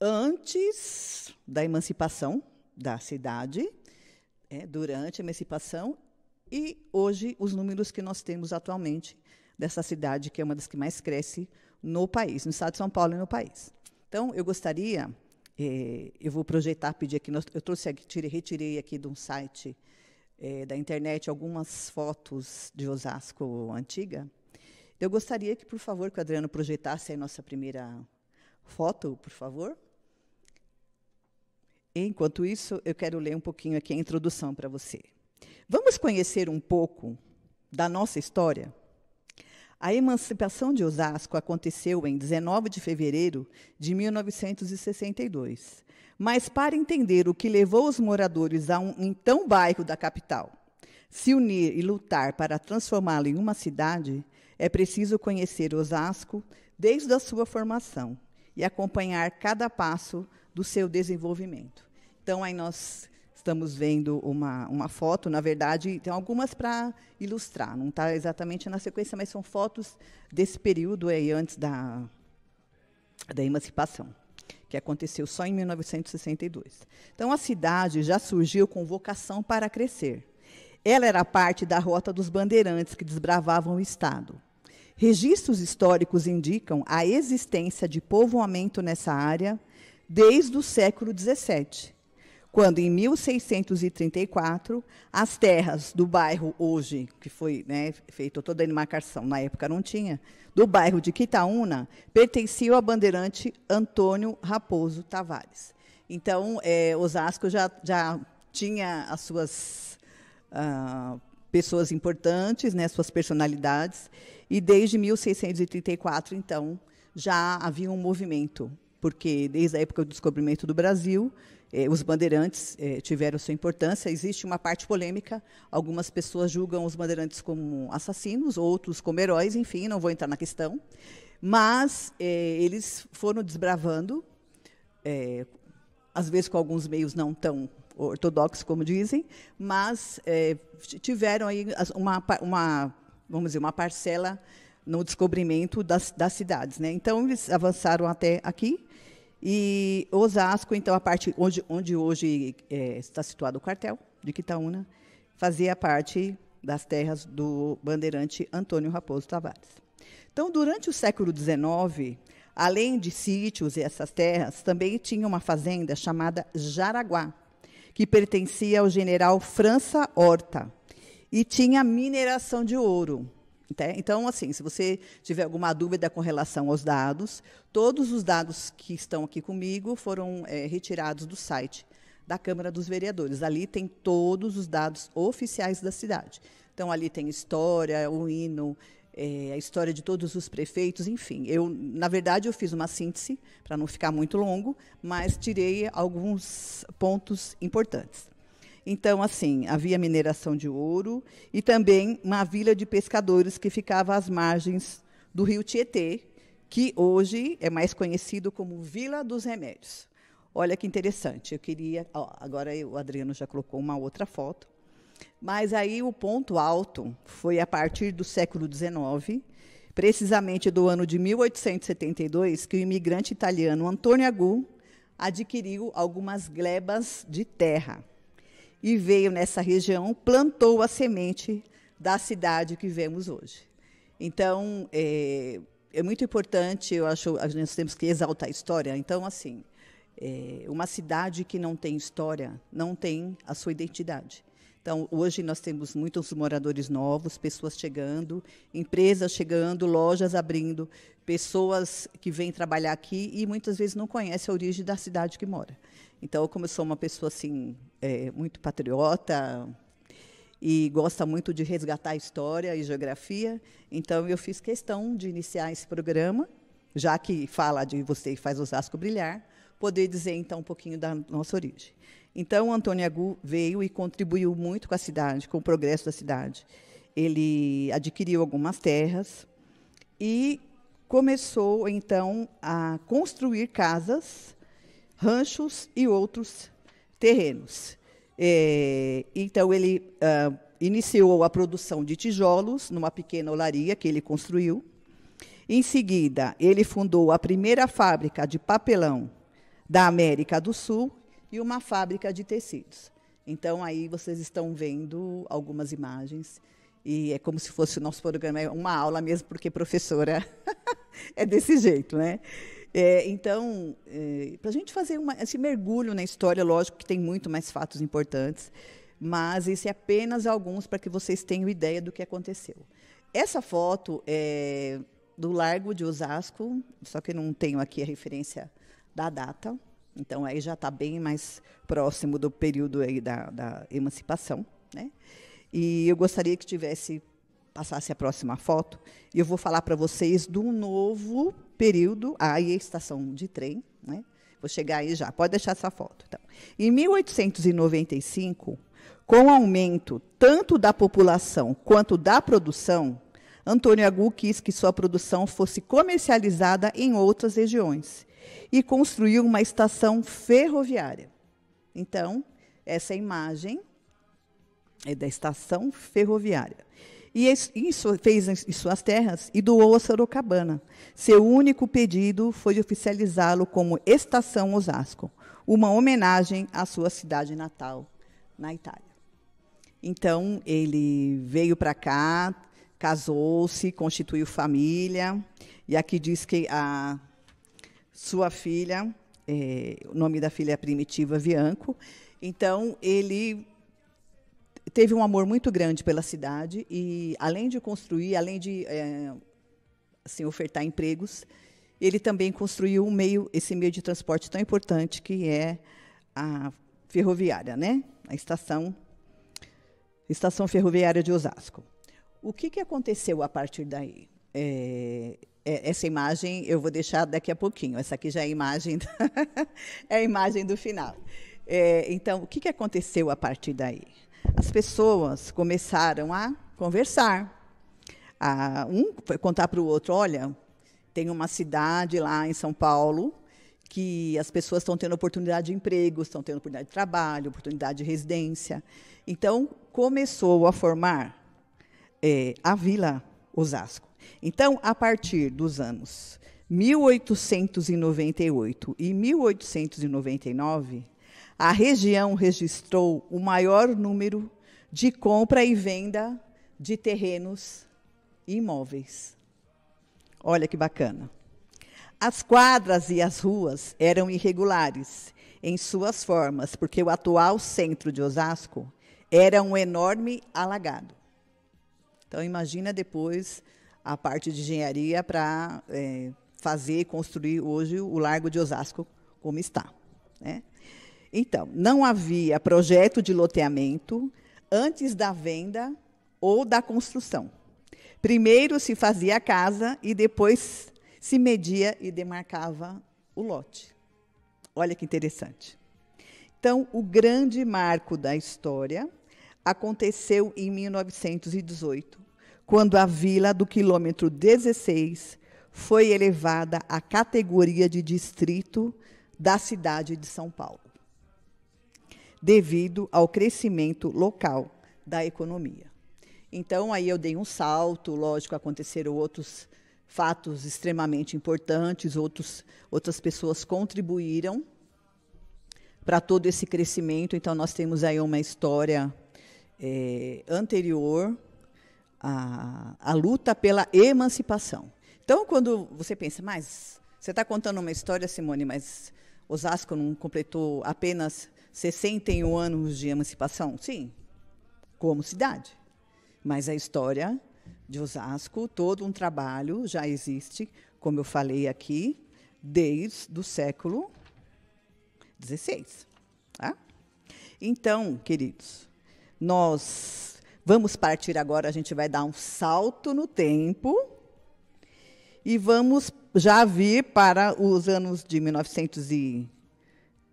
antes da emancipação da cidade, é, durante a emancipação e hoje os números que nós temos atualmente dessa cidade, que é uma das que mais cresce no país, no estado de São Paulo e no país. Então, eu gostaria, é, eu vou projetar, pedir aqui, eu trouxe aqui, tirei, retirei aqui de um site é, da internet algumas fotos de Osasco antiga. Eu gostaria que, por favor, que o Adriano projetasse a nossa primeira foto, por favor. Enquanto isso, eu quero ler um pouquinho aqui a introdução para você. Vamos conhecer um pouco da nossa história? A emancipação de Osasco aconteceu em 19 de fevereiro de 1962. Mas para entender o que levou os moradores a um então bairro da capital se unir e lutar para transformá-lo em uma cidade, é preciso conhecer Osasco desde a sua formação e acompanhar cada passo do seu desenvolvimento. Então, aí nós estamos vendo uma, uma foto, na verdade, tem algumas para ilustrar, não está exatamente na sequência, mas são fotos desse período aí antes da, da emancipação que aconteceu só em 1962. Então, a cidade já surgiu com vocação para crescer. Ela era parte da rota dos bandeirantes que desbravavam o Estado. Registros históricos indicam a existência de povoamento nessa área desde o século XVII, quando, em 1634, as terras do bairro hoje, que foi né, feito toda a demarcação, na época não tinha, do bairro de Quitaúna, pertenciam ao bandeirante Antônio Raposo Tavares. Então, é, Osasco já, já tinha as suas ah, pessoas importantes, né, suas personalidades, e desde 1634, então, já havia um movimento, porque desde a época do descobrimento do Brasil, eh, os bandeirantes eh, tiveram sua importância. Existe uma parte polêmica. Algumas pessoas julgam os bandeirantes como assassinos, outros como heróis, enfim, não vou entrar na questão. Mas eh, eles foram desbravando, às vezes com alguns meios não tão ortodoxos, como dizem, mas tiveram aí uma, uma, vamos dizer, uma parcela no descobrimento das, das cidades. Né? Então, eles avançaram até aqui, e Osasco, então, a parte onde, onde hoje é, está situado o quartel de Quitaúna, fazia parte das terras do bandeirante Antônio Raposo Tavares. Então, durante o século XIX, além de sítios e essas terras, também tinha uma fazenda chamada Jaraguá, que pertencia ao general França Horta, e tinha mineração de ouro. Então, assim, se você tiver alguma dúvida com relação aos dados, todos os dados que estão aqui comigo foram é, retirados do site da Câmara dos Vereadores. Ali tem todos os dados oficiais da cidade. Então, ali tem história, o hino, é, a história de todos os prefeitos, enfim. Eu, na verdade, eu fiz uma síntese para não ficar muito longo, mas tirei alguns pontos importantes. Então, assim, havia mineração de ouro e também uma vila de pescadores que ficava às margens do rio Tietê, que hoje é mais conhecido como Vila dos Remédios. Olha que interessante. Eu queria. Ó, agora o Adriano já colocou uma outra foto. Mas aí o ponto alto foi a partir do século XIX, precisamente do ano de 1872, que o imigrante italiano Antônio Agu adquiriu algumas glebas de terra e veio nessa região, plantou a semente da cidade que vemos hoje. Então, é, é muito importante, eu acho, nós temos que exaltar a história. Então, assim, é, uma cidade que não tem história não tem a sua identidade. Então, hoje nós temos muitos moradores novos, pessoas chegando, empresas chegando, lojas abrindo, pessoas que vêm trabalhar aqui e muitas vezes não conhecem a origem da cidade que mora. Então, como eu sou uma pessoa assim é, muito patriota e gosta muito de resgatar história e geografia, então eu fiz questão de iniciar esse programa, já que fala de você e faz Osasco brilhar, poder dizer então um pouquinho da nossa origem. Então, Antônio Agu veio e contribuiu muito com a cidade, com o progresso da cidade. Ele adquiriu algumas terras e começou então a construir casas ranchos e outros terrenos. É, então, ele ah, iniciou a produção de tijolos numa pequena olaria que ele construiu. Em seguida, ele fundou a primeira fábrica de papelão da América do Sul e uma fábrica de tecidos. Então, aí vocês estão vendo algumas imagens. E é como se fosse o nosso programa, é uma aula mesmo, porque professora é desse jeito, né? É, então, é, para a gente fazer uma, esse mergulho na história, lógico que tem muito mais fatos importantes, mas esse é apenas alguns para que vocês tenham ideia do que aconteceu. Essa foto é do Largo de Osasco, só que não tenho aqui a referência da data, então aí já está bem mais próximo do período aí da, da emancipação, né? E eu gostaria que tivesse passasse a próxima foto, eu vou falar para vocês do novo período, aí é a estação de trem, né? Vou chegar aí já, pode deixar essa foto. Então, em 1895, com o aumento tanto da população quanto da produção, Antônio Agu quis que sua produção fosse comercializada em outras regiões e construiu uma estação ferroviária. Então, essa imagem é da estação ferroviária e isso, fez em suas terras e doou a Sorocabana. Seu único pedido foi oficializá-lo como Estação Osasco, uma homenagem à sua cidade natal, na Itália. Então, ele veio para cá, casou-se, constituiu família, e aqui diz que a sua filha, é, o nome da filha é Primitiva Vianco, então ele teve um amor muito grande pela cidade e, além de construir, além de é, assim, ofertar empregos, ele também construiu um meio, esse meio de transporte tão importante que é a ferroviária, né? A estação, estação ferroviária de Osasco. O que, que aconteceu a partir daí? É, é essa imagem eu vou deixar daqui a pouquinho. Essa aqui já é a imagem, é a imagem do final. É, então, o que, que aconteceu a partir daí? as pessoas começaram a conversar. um foi contar para o outro: olha, tem uma cidade lá em São Paulo que as pessoas estão tendo oportunidade de emprego, estão tendo oportunidade de trabalho, oportunidade de residência. Então, começou a formar é, a Vila Osasco. Então, a partir dos anos 1898 e 1899, a região registrou o maior número de compra e venda de terrenos imóveis. Olha que bacana. As quadras e as ruas eram irregulares em suas formas, porque o atual centro de Osasco era um enorme alagado. Então, imagina depois a parte de engenharia para é, fazer e construir hoje o Largo de Osasco como está. Né? Então, não havia projeto de loteamento antes da venda ou da construção. Primeiro se fazia a casa e depois se media e demarcava o lote. Olha que interessante. Então, o grande marco da história aconteceu em 1918, quando a vila do quilômetro 16 foi elevada à categoria de distrito da cidade de São Paulo devido ao crescimento local da economia. Então, aí eu dei um salto, lógico, aconteceram outros fatos extremamente importantes, outros, outras pessoas contribuíram para todo esse crescimento. Então, nós temos aí uma história é, anterior à, à luta pela emancipação. Então, quando você pensa, mas você está contando uma história, Simone, mas Osasco não completou apenas 61 anos de emancipação, sim, como cidade. Mas a história de Osasco, todo um trabalho já existe, como eu falei aqui, desde o século XVI. Tá? Então, queridos, nós vamos partir agora, a gente vai dar um salto no tempo e vamos já vir para os anos de 1900 e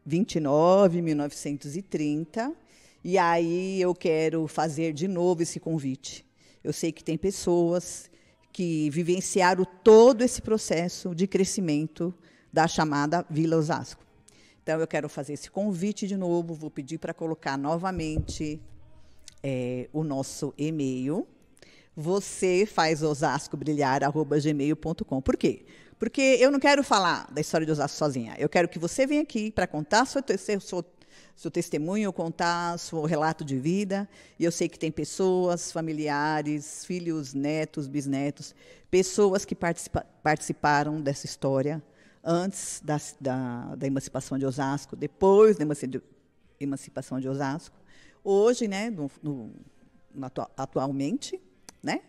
29, 1930. E aí eu quero fazer de novo esse convite. Eu sei que tem pessoas que vivenciaram todo esse processo de crescimento da chamada Vila Osasco. Então, eu quero fazer esse convite de novo. Vou pedir para colocar novamente é, o nosso e-mail. Você faz osasco brilhar, arroba gmail.com. Por quê? Porque eu não quero falar da história de Osasco sozinha. Eu quero que você venha aqui para contar seu, seu, seu, seu testemunho, contar seu relato de vida. E eu sei que tem pessoas, familiares, filhos, netos, bisnetos, pessoas que participa, participaram dessa história antes da, da, da emancipação de Osasco, depois da emancipação de Osasco. Hoje, né, no, no, atualmente, né?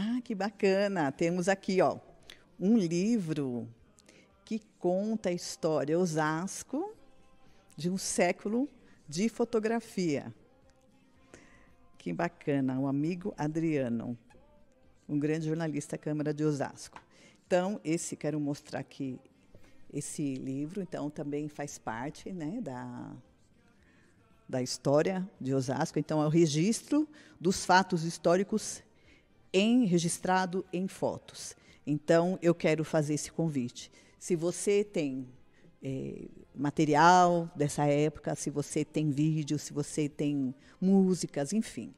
Ah, que bacana! Temos aqui ó, um livro que conta a história Osasco de um século de fotografia. Que bacana, o um amigo Adriano, um grande jornalista da Câmara de Osasco. Então, esse quero mostrar aqui esse livro, então também faz parte, né, da da história de Osasco, então é o registro dos fatos históricos em registrado em fotos. Então, eu quero fazer esse convite. Se você tem é, material dessa época, se você tem vídeo, se você tem músicas, enfim,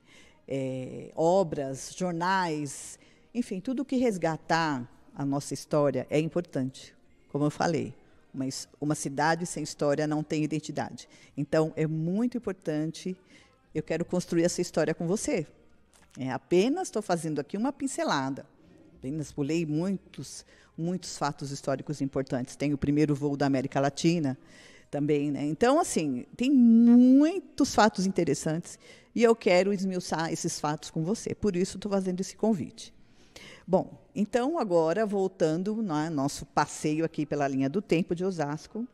é, obras, jornais, enfim, tudo que resgatar a nossa história é importante. Como eu falei, uma, uma cidade sem história não tem identidade. Então, é muito importante. Eu quero construir essa história com você, é, apenas estou fazendo aqui uma pincelada. Apenas pulei muitos, muitos fatos históricos importantes. Tem o primeiro voo da América Latina também, né? Então, assim, tem muitos fatos interessantes e eu quero esmiuçar esses fatos com você. Por isso, estou fazendo esse convite. Bom, então agora voltando né, nosso passeio aqui pela linha do tempo de Osasco,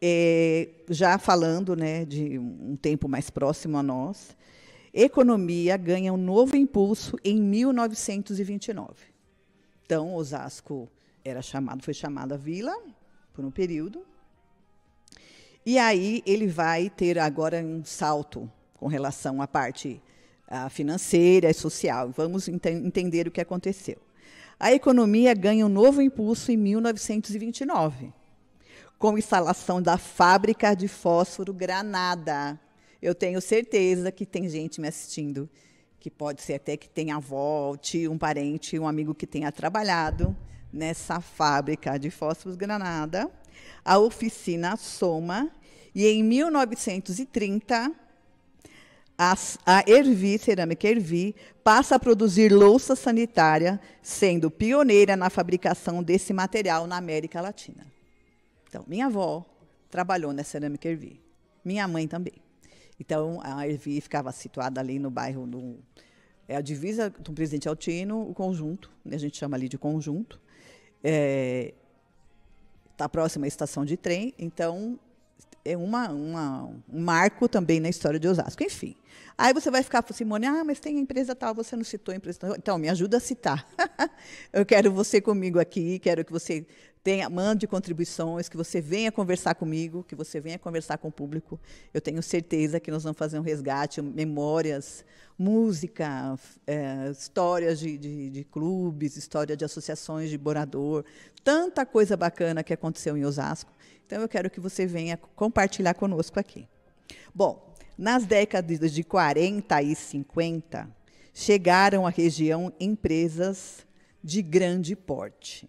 é, já falando né, de um tempo mais próximo a nós, economia ganha um novo impulso em 1929. Então, Osasco era chamado, foi chamada Vila por um período. E aí ele vai ter agora um salto com relação à parte à ah, financeira e social. Vamos ent entender o que aconteceu. A economia ganha um novo impulso em 1929, com a instalação da fábrica de fósforo Granada, eu tenho certeza que tem gente me assistindo, que pode ser até que tenha avó, tio, um parente, um amigo que tenha trabalhado nessa fábrica de fósforos Granada, a oficina Soma, e em 1930 a, a Ervi, Cerâmica Ervi, passa a produzir louça sanitária, sendo pioneira na fabricação desse material na América Latina. Então, minha avó trabalhou na Cerâmica Ervi, minha mãe também. Então, a Ervi ficava situada ali no bairro do. É a divisa do Presidente Altino, o conjunto, né, a gente chama ali de conjunto. Está é, tá próxima à estação de trem, então é uma, uma, um marco também na história de Osasco. Enfim. Aí você vai ficar para Simone, ah, mas tem a empresa tal, você não citou a empresa tal. Então, me ajuda a citar. Eu quero você comigo aqui, quero que você tenha, mande contribuições, que você venha conversar comigo, que você venha conversar com o público. Eu tenho certeza que nós vamos fazer um resgate, memórias, música, é, histórias de, de, de clubes, história de associações de morador, tanta coisa bacana que aconteceu em Osasco então, eu quero que você venha compartilhar conosco aqui. Bom, nas décadas de 40 e 50, chegaram à região empresas de grande porte.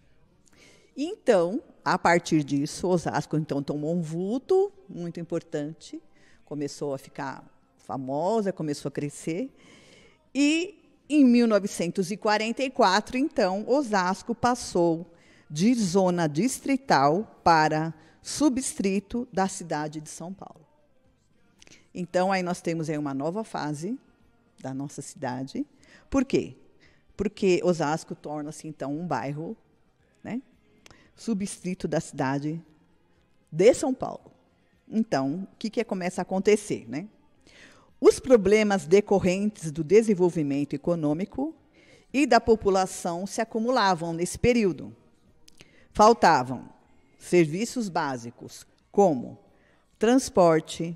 Então, a partir disso, Osasco então tomou um vulto muito importante, começou a ficar famosa, começou a crescer. E em 1944, então, Osasco passou de zona distrital para substrito da cidade de São Paulo. Então, aí nós temos aí uma nova fase da nossa cidade. Por quê? Porque Osasco torna-se, então, um bairro né, substrito da cidade de São Paulo. Então, o que, que começa a acontecer? Né? Os problemas decorrentes do desenvolvimento econômico e da população se acumulavam nesse período. Faltavam serviços básicos como transporte,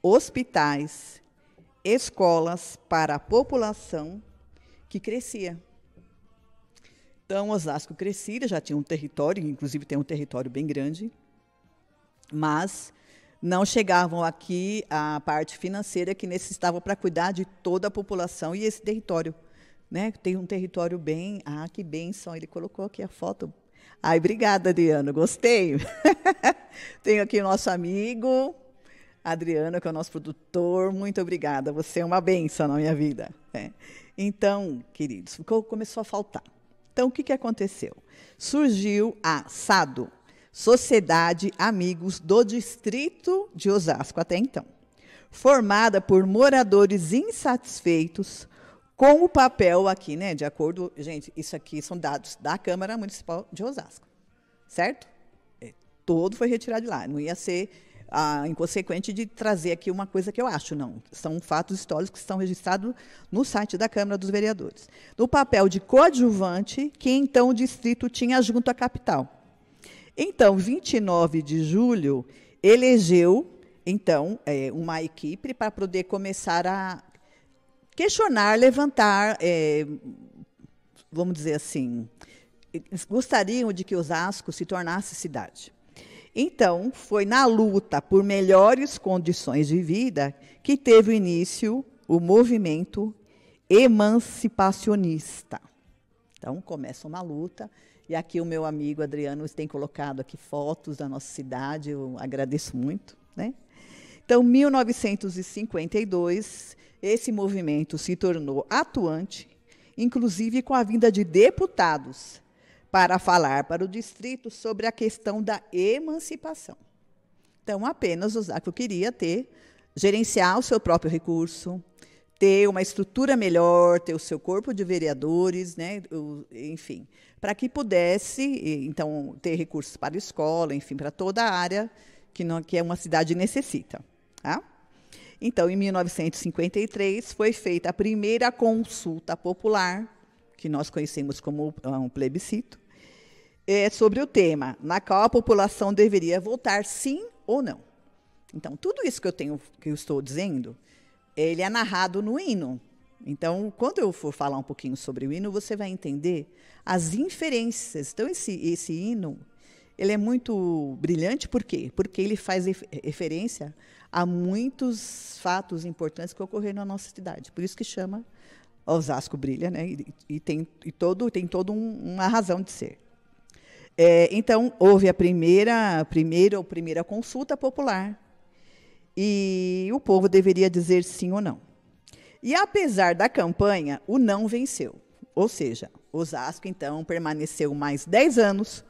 hospitais, escolas para a população que crescia. Então, Osasco crescia, já tinha um território, inclusive tem um território bem grande, mas não chegavam aqui a parte financeira que necessitava para cuidar de toda a população e esse território. Né? Tem um território bem. Ah, que bênção! Ele colocou aqui a foto Ai, obrigada, Adriano, gostei. Tenho aqui o nosso amigo Adriano, que é o nosso produtor. Muito obrigada, você é uma benção na minha vida. É. Então, queridos, começou a faltar. Então, o que, que aconteceu? Surgiu a SADO, Sociedade Amigos do Distrito de Osasco, até então, formada por moradores insatisfeitos com o papel aqui, né, de acordo, gente, isso aqui são dados da Câmara Municipal de Osasco, certo? É, todo foi retirado de lá, não ia ser ah, inconsequente de trazer aqui uma coisa que eu acho, não. São fatos históricos que estão registrados no site da Câmara dos Vereadores. No papel de coadjuvante, que então o distrito tinha junto à capital. Então, 29 de julho, elegeu então é, uma equipe para poder começar a questionar, levantar, é, vamos dizer assim, gostariam de que Osasco se tornasse cidade. Então, foi na luta por melhores condições de vida que teve início o movimento emancipacionista. Então, começa uma luta. E aqui o meu amigo Adriano tem colocado aqui fotos da nossa cidade, eu agradeço muito. Né? Então, 1952, esse movimento se tornou atuante, inclusive com a vinda de deputados para falar para o distrito sobre a questão da emancipação. Então, apenas o Zaco queria ter, gerenciar o seu próprio recurso, ter uma estrutura melhor, ter o seu corpo de vereadores, né, enfim, para que pudesse, então, ter recursos para a escola, enfim, para toda a área que, não, que é uma cidade necessita. Tá? Então, em 1953, foi feita a primeira consulta popular, que nós conhecemos como ah, um plebiscito, é, sobre o tema, na qual a população deveria votar sim ou não. Então, tudo isso que eu, tenho, que eu estou dizendo, ele é narrado no hino. Então, quando eu for falar um pouquinho sobre o hino, você vai entender as inferências. Então, esse, esse hino ele é muito brilhante, por quê? Porque ele faz referência a muitos fatos importantes que ocorreram na nossa cidade. Por isso que chama Osasco Brilha, né? E, e tem, e todo, tem toda um, uma razão de ser. É, então, houve a primeira, primeira ou primeira consulta popular. E o povo deveria dizer sim ou não. E apesar da campanha, o não venceu. Ou seja, Osasco, então, permaneceu mais 10 anos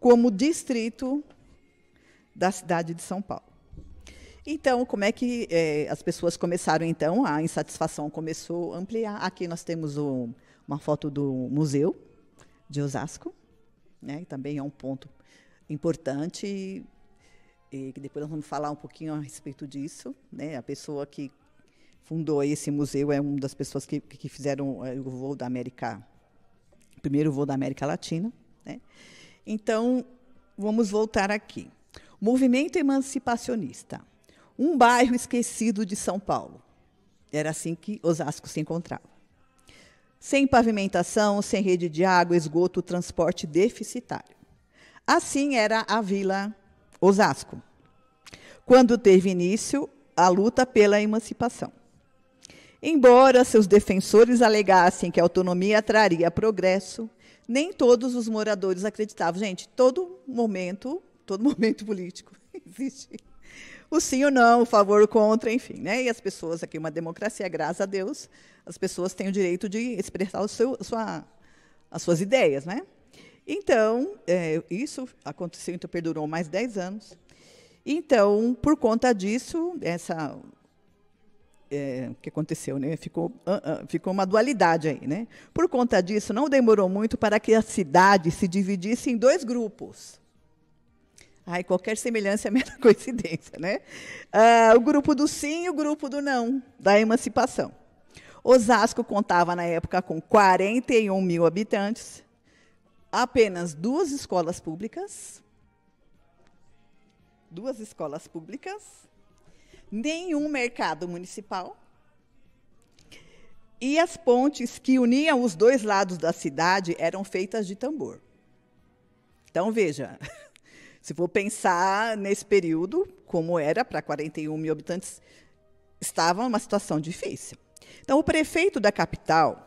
como distrito da cidade de São Paulo. Então, como é que é, as pessoas começaram, então, a insatisfação começou a ampliar. Aqui nós temos o, uma foto do museu de Osasco, né, que também é um ponto importante, e, que depois nós vamos falar um pouquinho a respeito disso. Né, a pessoa que fundou esse museu é uma das pessoas que, que fizeram é, o voo da América, primeiro voo da América Latina, né, então, vamos voltar aqui. Movimento emancipacionista. Um bairro esquecido de São Paulo. Era assim que Osasco se encontrava. Sem pavimentação, sem rede de água, esgoto, transporte deficitário. Assim era a Vila Osasco, quando teve início a luta pela emancipação. Embora seus defensores alegassem que a autonomia traria progresso, nem todos os moradores acreditavam. Gente, todo momento, todo momento político existe o sim ou não, o favor ou contra, enfim, né? E as pessoas aqui, uma democracia, graças a Deus, as pessoas têm o direito de expressar o seu, sua, as suas ideias, né? Então, é, isso aconteceu, então perdurou mais 10 anos. Então, por conta disso, essa é, que aconteceu, né? Ficou, uh, uh, ficou uma dualidade aí, né? Por conta disso, não demorou muito para que a cidade se dividisse em dois grupos. Ai, qualquer semelhança é mera coincidência, né? Uh, o grupo do sim e o grupo do não, da emancipação. Osasco contava, na época, com 41 mil habitantes, apenas duas escolas públicas, duas escolas públicas, nenhum mercado municipal. E as pontes que uniam os dois lados da cidade eram feitas de tambor. Então, veja, se for pensar nesse período, como era para 41 mil habitantes, estava uma situação difícil. Então, o prefeito da capital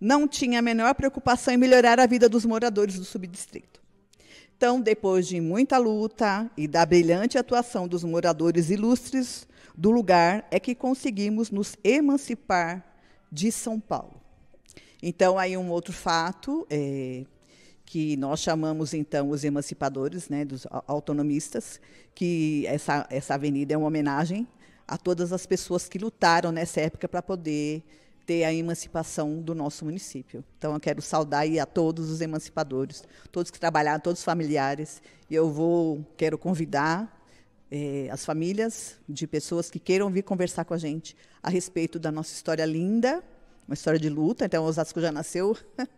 não tinha a menor preocupação em melhorar a vida dos moradores do subdistrito. Então, depois de muita luta e da brilhante atuação dos moradores ilustres do lugar, é que conseguimos nos emancipar de São Paulo. Então, aí um outro fato é, que nós chamamos, então, os emancipadores, né, dos autonomistas, que essa, essa avenida é uma homenagem a todas as pessoas que lutaram nessa época para poder ter a emancipação do nosso município. Então, eu quero saudar a todos os emancipadores, todos que trabalharam, todos os familiares. E eu vou, quero convidar eh, as famílias de pessoas que queiram vir conversar com a gente a respeito da nossa história linda, uma história de luta. Então, Osasco já nasceu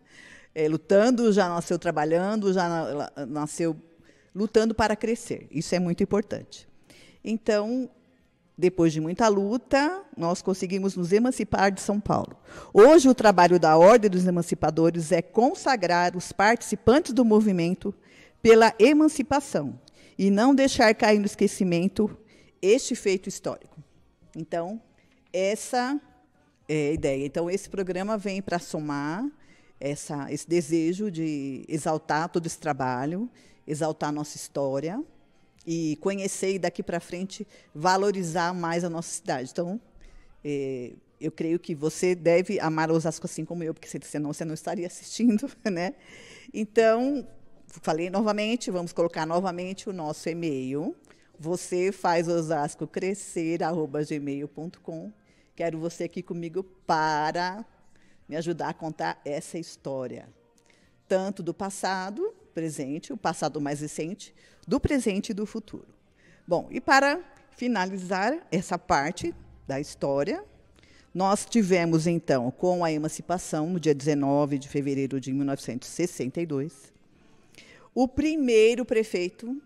eh, lutando, já nasceu trabalhando, já nasceu lutando para crescer. Isso é muito importante. Então, depois de muita luta, nós conseguimos nos emancipar de São Paulo. Hoje, o trabalho da Ordem dos Emancipadores é consagrar os participantes do movimento pela emancipação e não deixar cair no esquecimento este feito histórico. Então, essa é a ideia. Então, esse programa vem para somar essa, esse desejo de exaltar todo esse trabalho, exaltar nossa história e conhecer e daqui para frente valorizar mais a nossa cidade. Então, eh, eu creio que você deve amar Osasco assim como eu, porque senão você não estaria assistindo, né? Então, falei novamente, vamos colocar novamente o nosso e-mail. Você faz Osasco crescer gmail.com. Quero você aqui comigo para me ajudar a contar essa história, tanto do passado presente, o passado mais recente, do presente e do futuro. Bom, e para finalizar essa parte da história, nós tivemos, então, com a emancipação, no dia 19 de fevereiro de 1962, o primeiro prefeito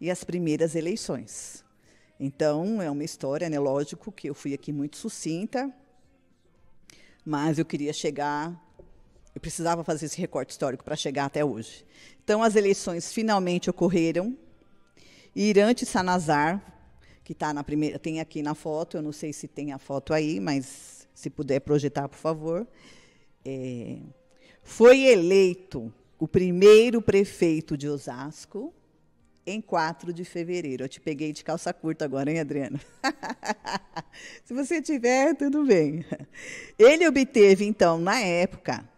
e as primeiras eleições. Então, é uma história, né? Lógico que eu fui aqui muito sucinta, mas eu queria chegar eu precisava fazer esse recorte histórico para chegar até hoje. Então, as eleições finalmente ocorreram. Irante Sanazar, que está na primeira, tem aqui na foto, eu não sei se tem a foto aí, mas se puder projetar, por favor. É, foi eleito o primeiro prefeito de Osasco em 4 de fevereiro. Eu te peguei de calça curta agora, hein, Adriana? se você tiver, tudo bem. Ele obteve, então, na época,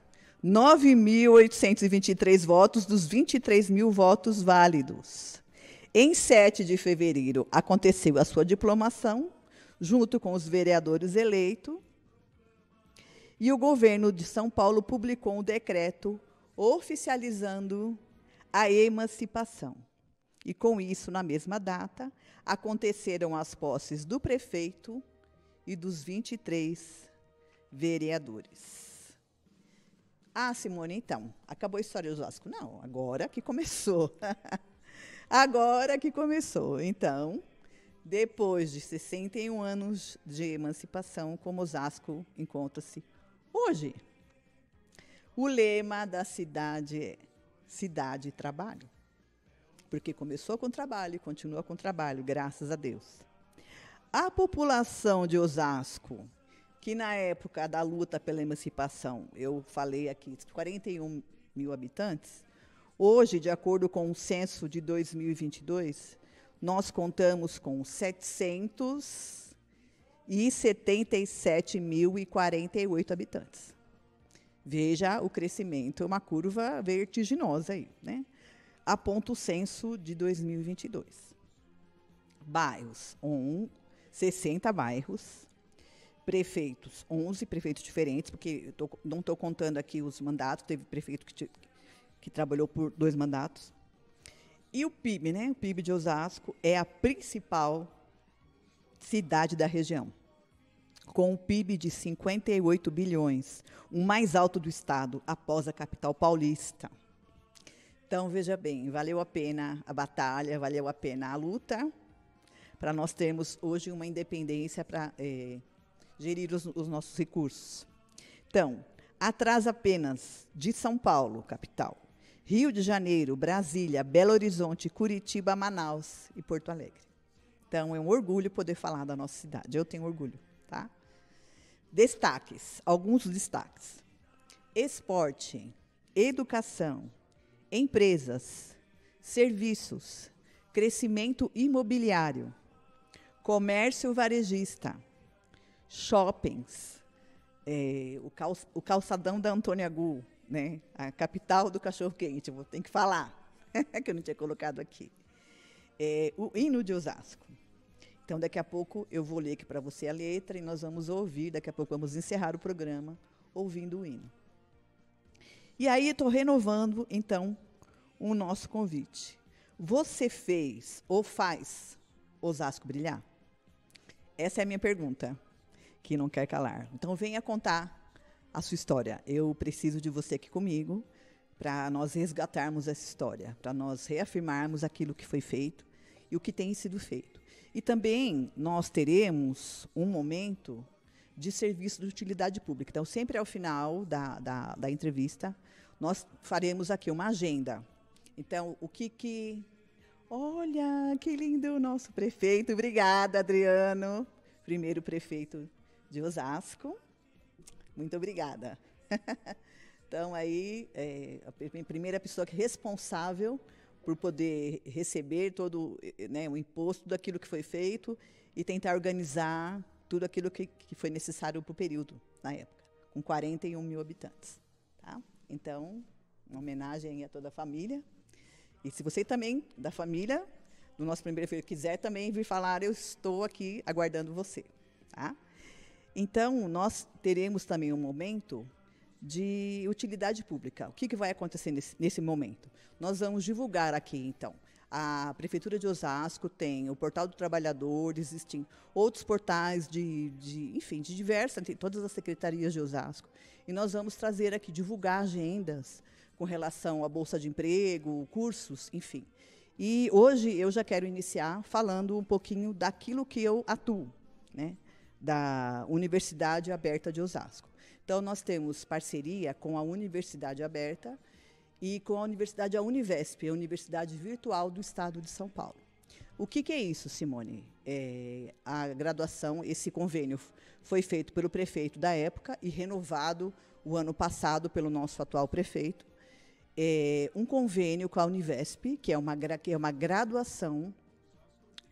9.823 votos dos 23 mil votos válidos. Em 7 de fevereiro, aconteceu a sua diplomação, junto com os vereadores eleitos, e o governo de São Paulo publicou um decreto oficializando a emancipação. E com isso, na mesma data, aconteceram as posses do prefeito e dos 23 vereadores. Ah, Simone, então, acabou a história de Osasco. Não, agora que começou. agora que começou. Então, depois de 61 anos de emancipação, como Osasco encontra-se hoje. O lema da cidade é cidade e trabalho. Porque começou com trabalho e continua com trabalho, graças a Deus. A população de Osasco que na época da luta pela emancipação, eu falei aqui, 41 mil habitantes, hoje, de acordo com o censo de 2022, nós contamos com 777.048 habitantes. Veja o crescimento, é uma curva vertiginosa aí, né? Aponta o censo de 2022. Bairros, um, 60 bairros, prefeitos, 11 prefeitos diferentes, porque tô, não estou contando aqui os mandatos, teve prefeito que, te, que trabalhou por dois mandatos. E o PIB, né? O PIB de Osasco é a principal cidade da região, com um PIB de 58 bilhões, o mais alto do estado após a capital paulista. Então, veja bem, valeu a pena a batalha, valeu a pena a luta, para nós termos hoje uma independência para eh, gerir os, os nossos recursos. Então, atrás apenas de São Paulo, capital, Rio de Janeiro, Brasília, Belo Horizonte, Curitiba, Manaus e Porto Alegre. Então, é um orgulho poder falar da nossa cidade. Eu tenho orgulho, tá? Destaques, alguns destaques. Esporte, educação, empresas, serviços, crescimento imobiliário, comércio varejista, shoppings, é, o, cal, o, calçadão da Antônia Gu, né? a capital do cachorro-quente, vou ter que falar, que eu não tinha colocado aqui. É, o hino de Osasco. Então, daqui a pouco eu vou ler aqui para você a letra e nós vamos ouvir, daqui a pouco vamos encerrar o programa ouvindo o hino. E aí estou renovando, então, o nosso convite. Você fez ou faz Osasco brilhar? Essa é a minha pergunta que não quer calar. Então venha contar a sua história. Eu preciso de você aqui comigo para nós resgatarmos essa história, para nós reafirmarmos aquilo que foi feito e o que tem sido feito. E também nós teremos um momento de serviço de utilidade pública. Então, sempre ao final da, da, da entrevista, nós faremos aqui uma agenda. Então, o que que. Olha, que lindo o nosso prefeito. Obrigada, Adriano, primeiro prefeito de Osasco. Muito obrigada. então, aí, é, a primeira pessoa que é responsável por poder receber todo né, o imposto daquilo que foi feito e tentar organizar tudo aquilo que, que foi necessário para o período, na época, com 41 mil habitantes. Tá? Então, uma homenagem a toda a família. E se você também, da família, do nosso primeiro filho, quiser também vir falar, eu estou aqui aguardando você. Tá? Então, nós teremos também um momento de utilidade pública. O que, que vai acontecer nesse, nesse momento? Nós vamos divulgar aqui, então, a Prefeitura de Osasco tem o Portal do Trabalhador, existem outros portais de, de enfim, de diversas, tem todas as secretarias de Osasco. E nós vamos trazer aqui, divulgar agendas com relação à Bolsa de Emprego, cursos, enfim. E hoje eu já quero iniciar falando um pouquinho daquilo que eu atuo. Né? da Universidade Aberta de Osasco. Então, nós temos parceria com a Universidade Aberta e com a Universidade a Univesp, a Universidade Virtual do Estado de São Paulo. O que, que é isso, Simone? É, a graduação, esse convênio foi feito pelo prefeito da época e renovado o ano passado pelo nosso atual prefeito. É, um convênio com a Univesp, que é uma, que é uma graduação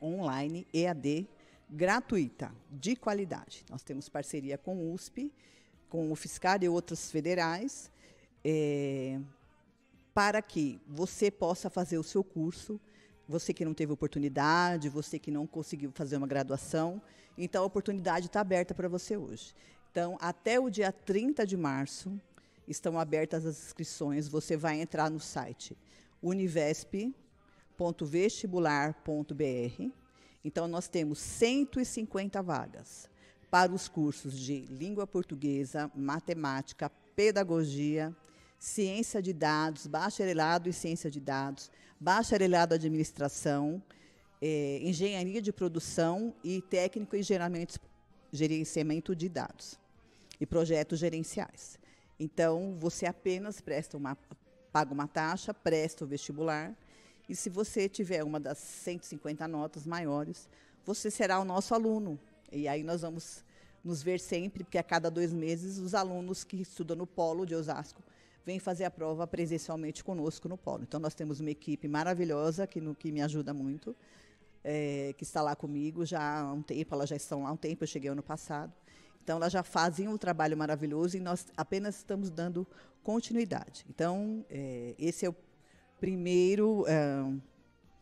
online, EAD, gratuita, de qualidade. Nós temos parceria com o USP, com o Fiscal e outros federais, é, para que você possa fazer o seu curso, você que não teve oportunidade, você que não conseguiu fazer uma graduação. Então, a oportunidade está aberta para você hoje. Então, até o dia 30 de março, estão abertas as inscrições. Você vai entrar no site univesp.vestibular.br então, nós temos 150 vagas para os cursos de língua portuguesa, matemática, pedagogia, ciência de dados, bacharelado em ciência de dados, bacharelado em administração, eh, engenharia de produção e técnico em gerenciamento de dados e projetos gerenciais. Então, você apenas presta uma, paga uma taxa, presta o vestibular e se você tiver uma das 150 notas maiores, você será o nosso aluno. E aí nós vamos nos ver sempre, porque a cada dois meses os alunos que estudam no Polo de Osasco vêm fazer a prova presencialmente conosco no Polo. Então nós temos uma equipe maravilhosa que, no, que me ajuda muito, é, que está lá comigo já há um tempo, elas já estão lá há um tempo, eu cheguei ano passado. Então, elas já fazem um trabalho maravilhoso e nós apenas estamos dando continuidade. Então, é, esse é o primeiro eh,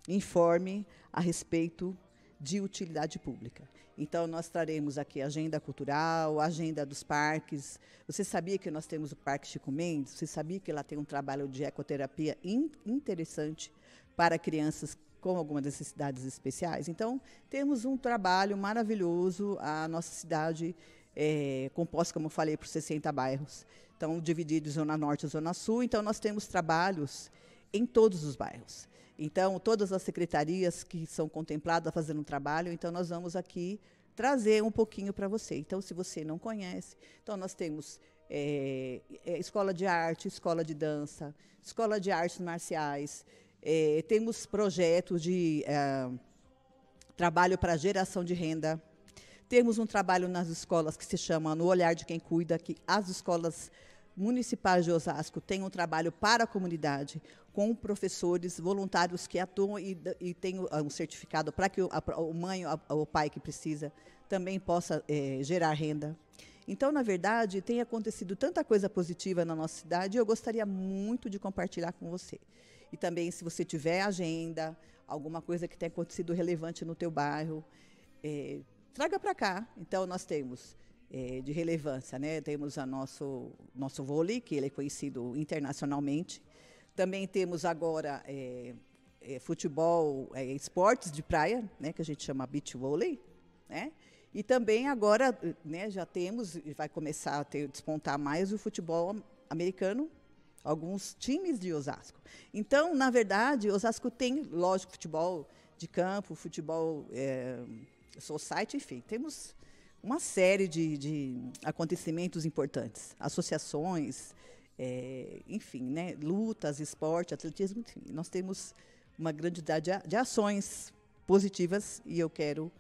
informe a respeito de utilidade pública. Então, nós traremos aqui agenda cultural, agenda dos parques. Você sabia que nós temos o Parque Chico Mendes? Você sabia que lá tem um trabalho de ecoterapia in interessante para crianças com algumas necessidades especiais? Então, temos um trabalho maravilhoso. A nossa cidade é composta, como eu falei, por 60 bairros. Então, divididos Zona Norte e Zona Sul. Então, nós temos trabalhos em todos os bairros. Então, todas as secretarias que são contempladas fazendo um trabalho, então nós vamos aqui trazer um pouquinho para você. Então, se você não conhece, então nós temos é, escola de arte, escola de dança, escola de artes marciais, é, temos projetos de é, trabalho para geração de renda, temos um trabalho nas escolas que se chama No Olhar de Quem Cuida, que as escolas municipais de Osasco têm um trabalho para a comunidade, com professores voluntários que atuam e, e têm um certificado para que o, a, o mãe ou o pai que precisa também possa é, gerar renda. Então, na verdade, tem acontecido tanta coisa positiva na nossa cidade e eu gostaria muito de compartilhar com você. E também, se você tiver agenda, alguma coisa que tenha acontecido relevante no teu bairro, é, traga para cá. Então, nós temos é, de relevância. Né? Temos a nosso, nosso vôlei, que ele é conhecido internacionalmente. Também temos agora é, é, futebol, é, esportes de praia, né, que a gente chama beach vôlei. Né? E também agora né, já temos, vai começar a ter, despontar mais o futebol americano, alguns times de Osasco. Então, na verdade, Osasco tem, lógico, futebol de campo, futebol é, society, enfim, temos uma série de, de acontecimentos importantes, associações, é, enfim, né, lutas, esporte, atletismo, enfim, nós temos uma grandidade de ações positivas e eu quero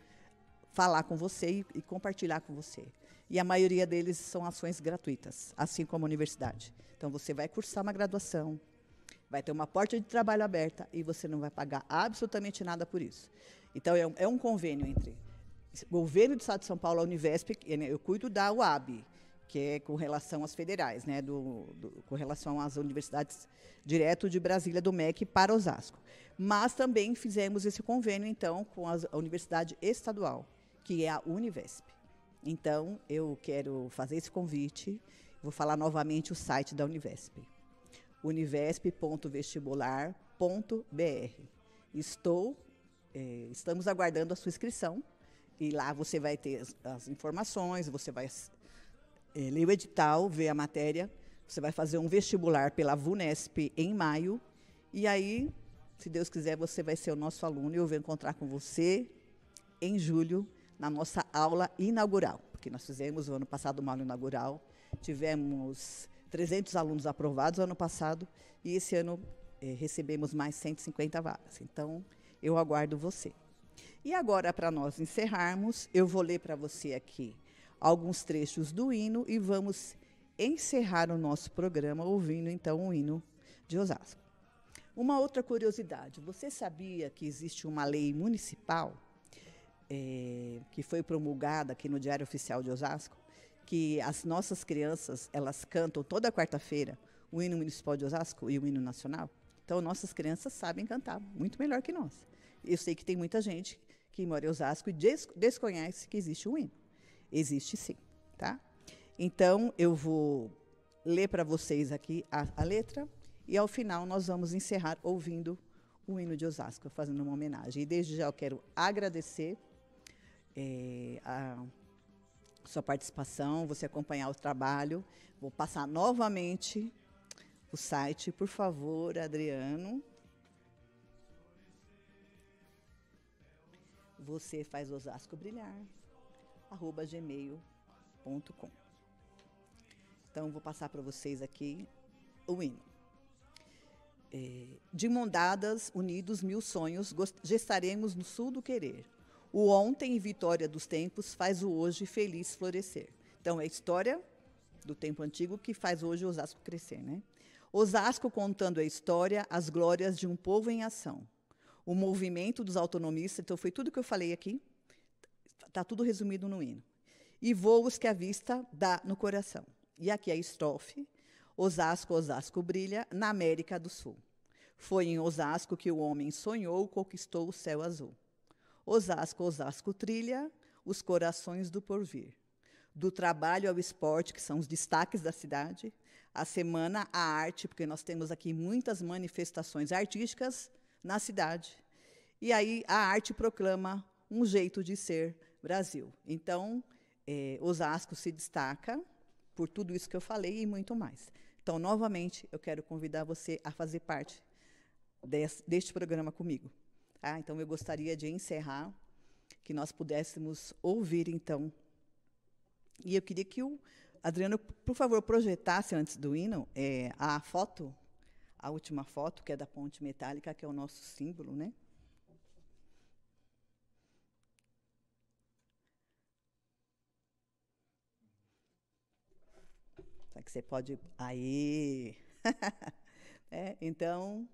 falar com você e, e compartilhar com você. E a maioria deles são ações gratuitas, assim como a universidade. Então você vai cursar uma graduação, vai ter uma porta de trabalho aberta e você não vai pagar absolutamente nada por isso. Então é um, é um convênio entre governo do Estado de São Paulo, a Univesp, né, eu cuido da UAB, que é com relação às federais, né, do, do, com relação às universidades direto de Brasília, do MEC para Osasco. Mas também fizemos esse convênio, então, com a, a Universidade Estadual, que é a Univesp. Então, eu quero fazer esse convite, vou falar novamente o site da Univesp, univesp.vestibular.br. Estou, eh, estamos aguardando a sua inscrição e lá você vai ter as, as informações, você vai é, ler o edital, ver a matéria, você vai fazer um vestibular pela VUNESP em maio, e aí, se Deus quiser, você vai ser o nosso aluno e eu vou encontrar com você em julho na nossa aula inaugural, porque nós fizemos o ano passado uma aula inaugural, tivemos 300 alunos aprovados ano passado e esse ano eh, recebemos mais 150 vagas. Então, eu aguardo você. E agora, para nós encerrarmos, eu vou ler para você aqui alguns trechos do hino e vamos encerrar o nosso programa ouvindo então o hino de Osasco. Uma outra curiosidade: você sabia que existe uma lei municipal é, que foi promulgada aqui no Diário Oficial de Osasco, que as nossas crianças elas cantam toda quarta-feira o hino municipal de Osasco e o hino nacional? Então nossas crianças sabem cantar muito melhor que nós. Eu sei que tem muita gente que mora em Osasco e des desconhece que existe um hino. Existe sim, tá? Então, eu vou ler para vocês aqui a, a, letra e, ao final, nós vamos encerrar ouvindo o hino de Osasco, fazendo uma homenagem. E, desde já, eu quero agradecer é, a sua participação, você acompanhar o trabalho. Vou passar novamente o site, por favor, Adriano. você faz Osasco brilhar, arroba gmail.com. Então, vou passar para vocês aqui o hino. É, de mondadas, unidos, mil sonhos, gestaremos no sul do querer. O ontem, vitória dos tempos, faz o hoje feliz florescer. Então, é a história do tempo antigo que faz hoje Osasco crescer, né? Osasco contando a história, as glórias de um povo em ação o movimento dos autonomistas. Então, foi tudo que eu falei aqui. Está tudo resumido no hino. E voos que a vista dá no coração. E aqui a estrofe. Osasco, Osasco brilha na América do Sul. Foi em Osasco que o homem sonhou, conquistou o céu azul. Osasco, Osasco trilha os corações do porvir. Do trabalho ao esporte, que são os destaques da cidade, a semana à arte, porque nós temos aqui muitas manifestações artísticas na cidade. E aí a arte proclama um jeito de ser Brasil. Então, é, Osasco se destaca por tudo isso que eu falei e muito mais. Então, novamente, eu quero convidar você a fazer parte desse, deste programa comigo. Ah, então, eu gostaria de encerrar, que nós pudéssemos ouvir, então. E eu queria que o Adriano, por favor, projetasse antes do hino é, a foto a última foto, que é da ponte metálica, que é o nosso símbolo, né? Só que você pode. Aí! é, então,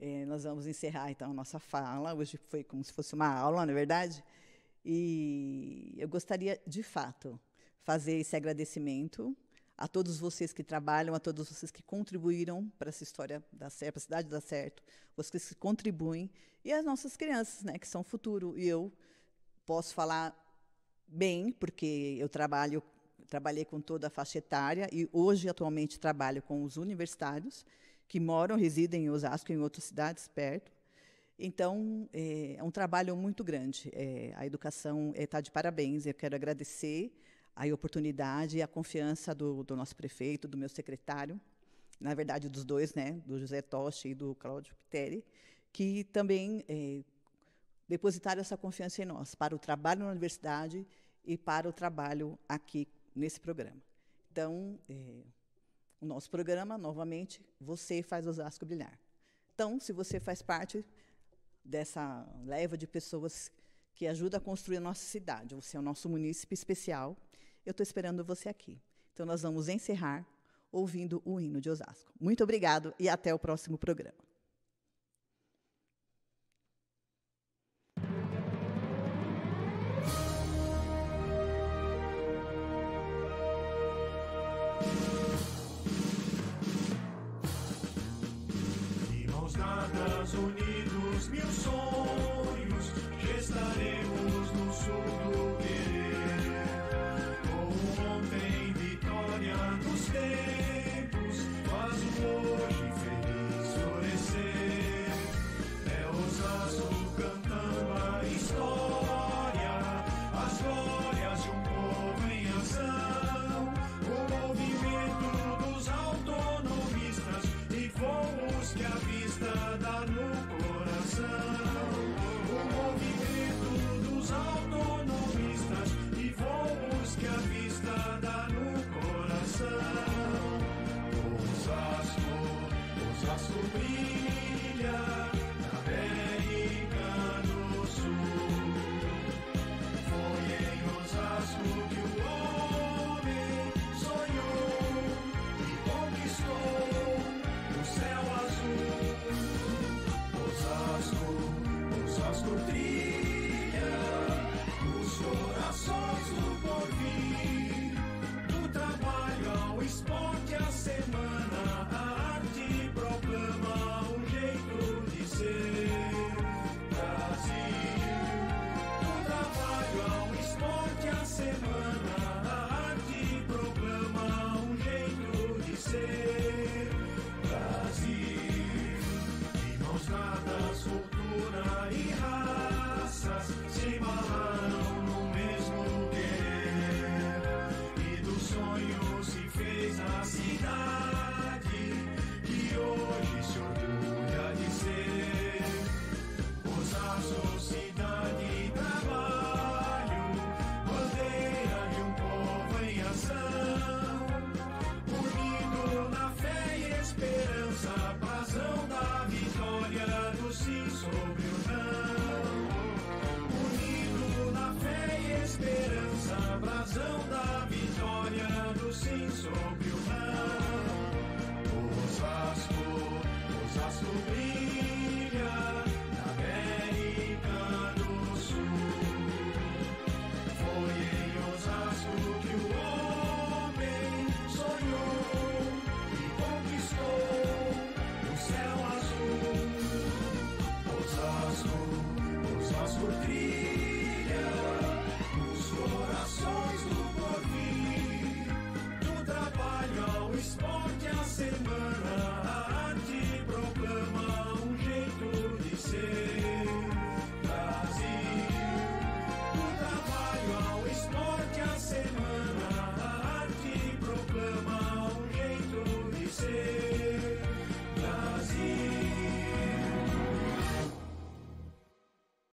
é, nós vamos encerrar então a nossa fala. Hoje foi como se fosse uma aula, não é verdade? E eu gostaria, de fato, fazer esse agradecimento a todos vocês que trabalham, a todos vocês que contribuíram para essa história dar certo, para a cidade dar certo, vocês que contribuem, e as nossas crianças, né, que são o futuro. E eu posso falar bem, porque eu trabalho trabalhei com toda a faixa etária e hoje atualmente trabalho com os universitários que moram, residem em Osasco e em outras cidades perto. Então, eh, é, um trabalho muito grande. É, a educação está eh, é, de parabéns. Eu quero agradecer a oportunidade e a confiança do, do nosso prefeito, do meu secretário, na verdade dos dois, né, do José Toche e do Cláudio Piteri, que também é, depositaram essa confiança em nós para o trabalho na universidade e para o trabalho aqui nesse programa. Então, é, o nosso programa, novamente, você faz Osasco brilhar. Então, se você faz parte dessa leva de pessoas que ajuda a construir a nossa cidade, você é o nosso munícipe especial eu estou esperando você aqui. Então, nós vamos encerrar ouvindo o hino de Osasco. Muito obrigado e até o próximo programa. Irmãos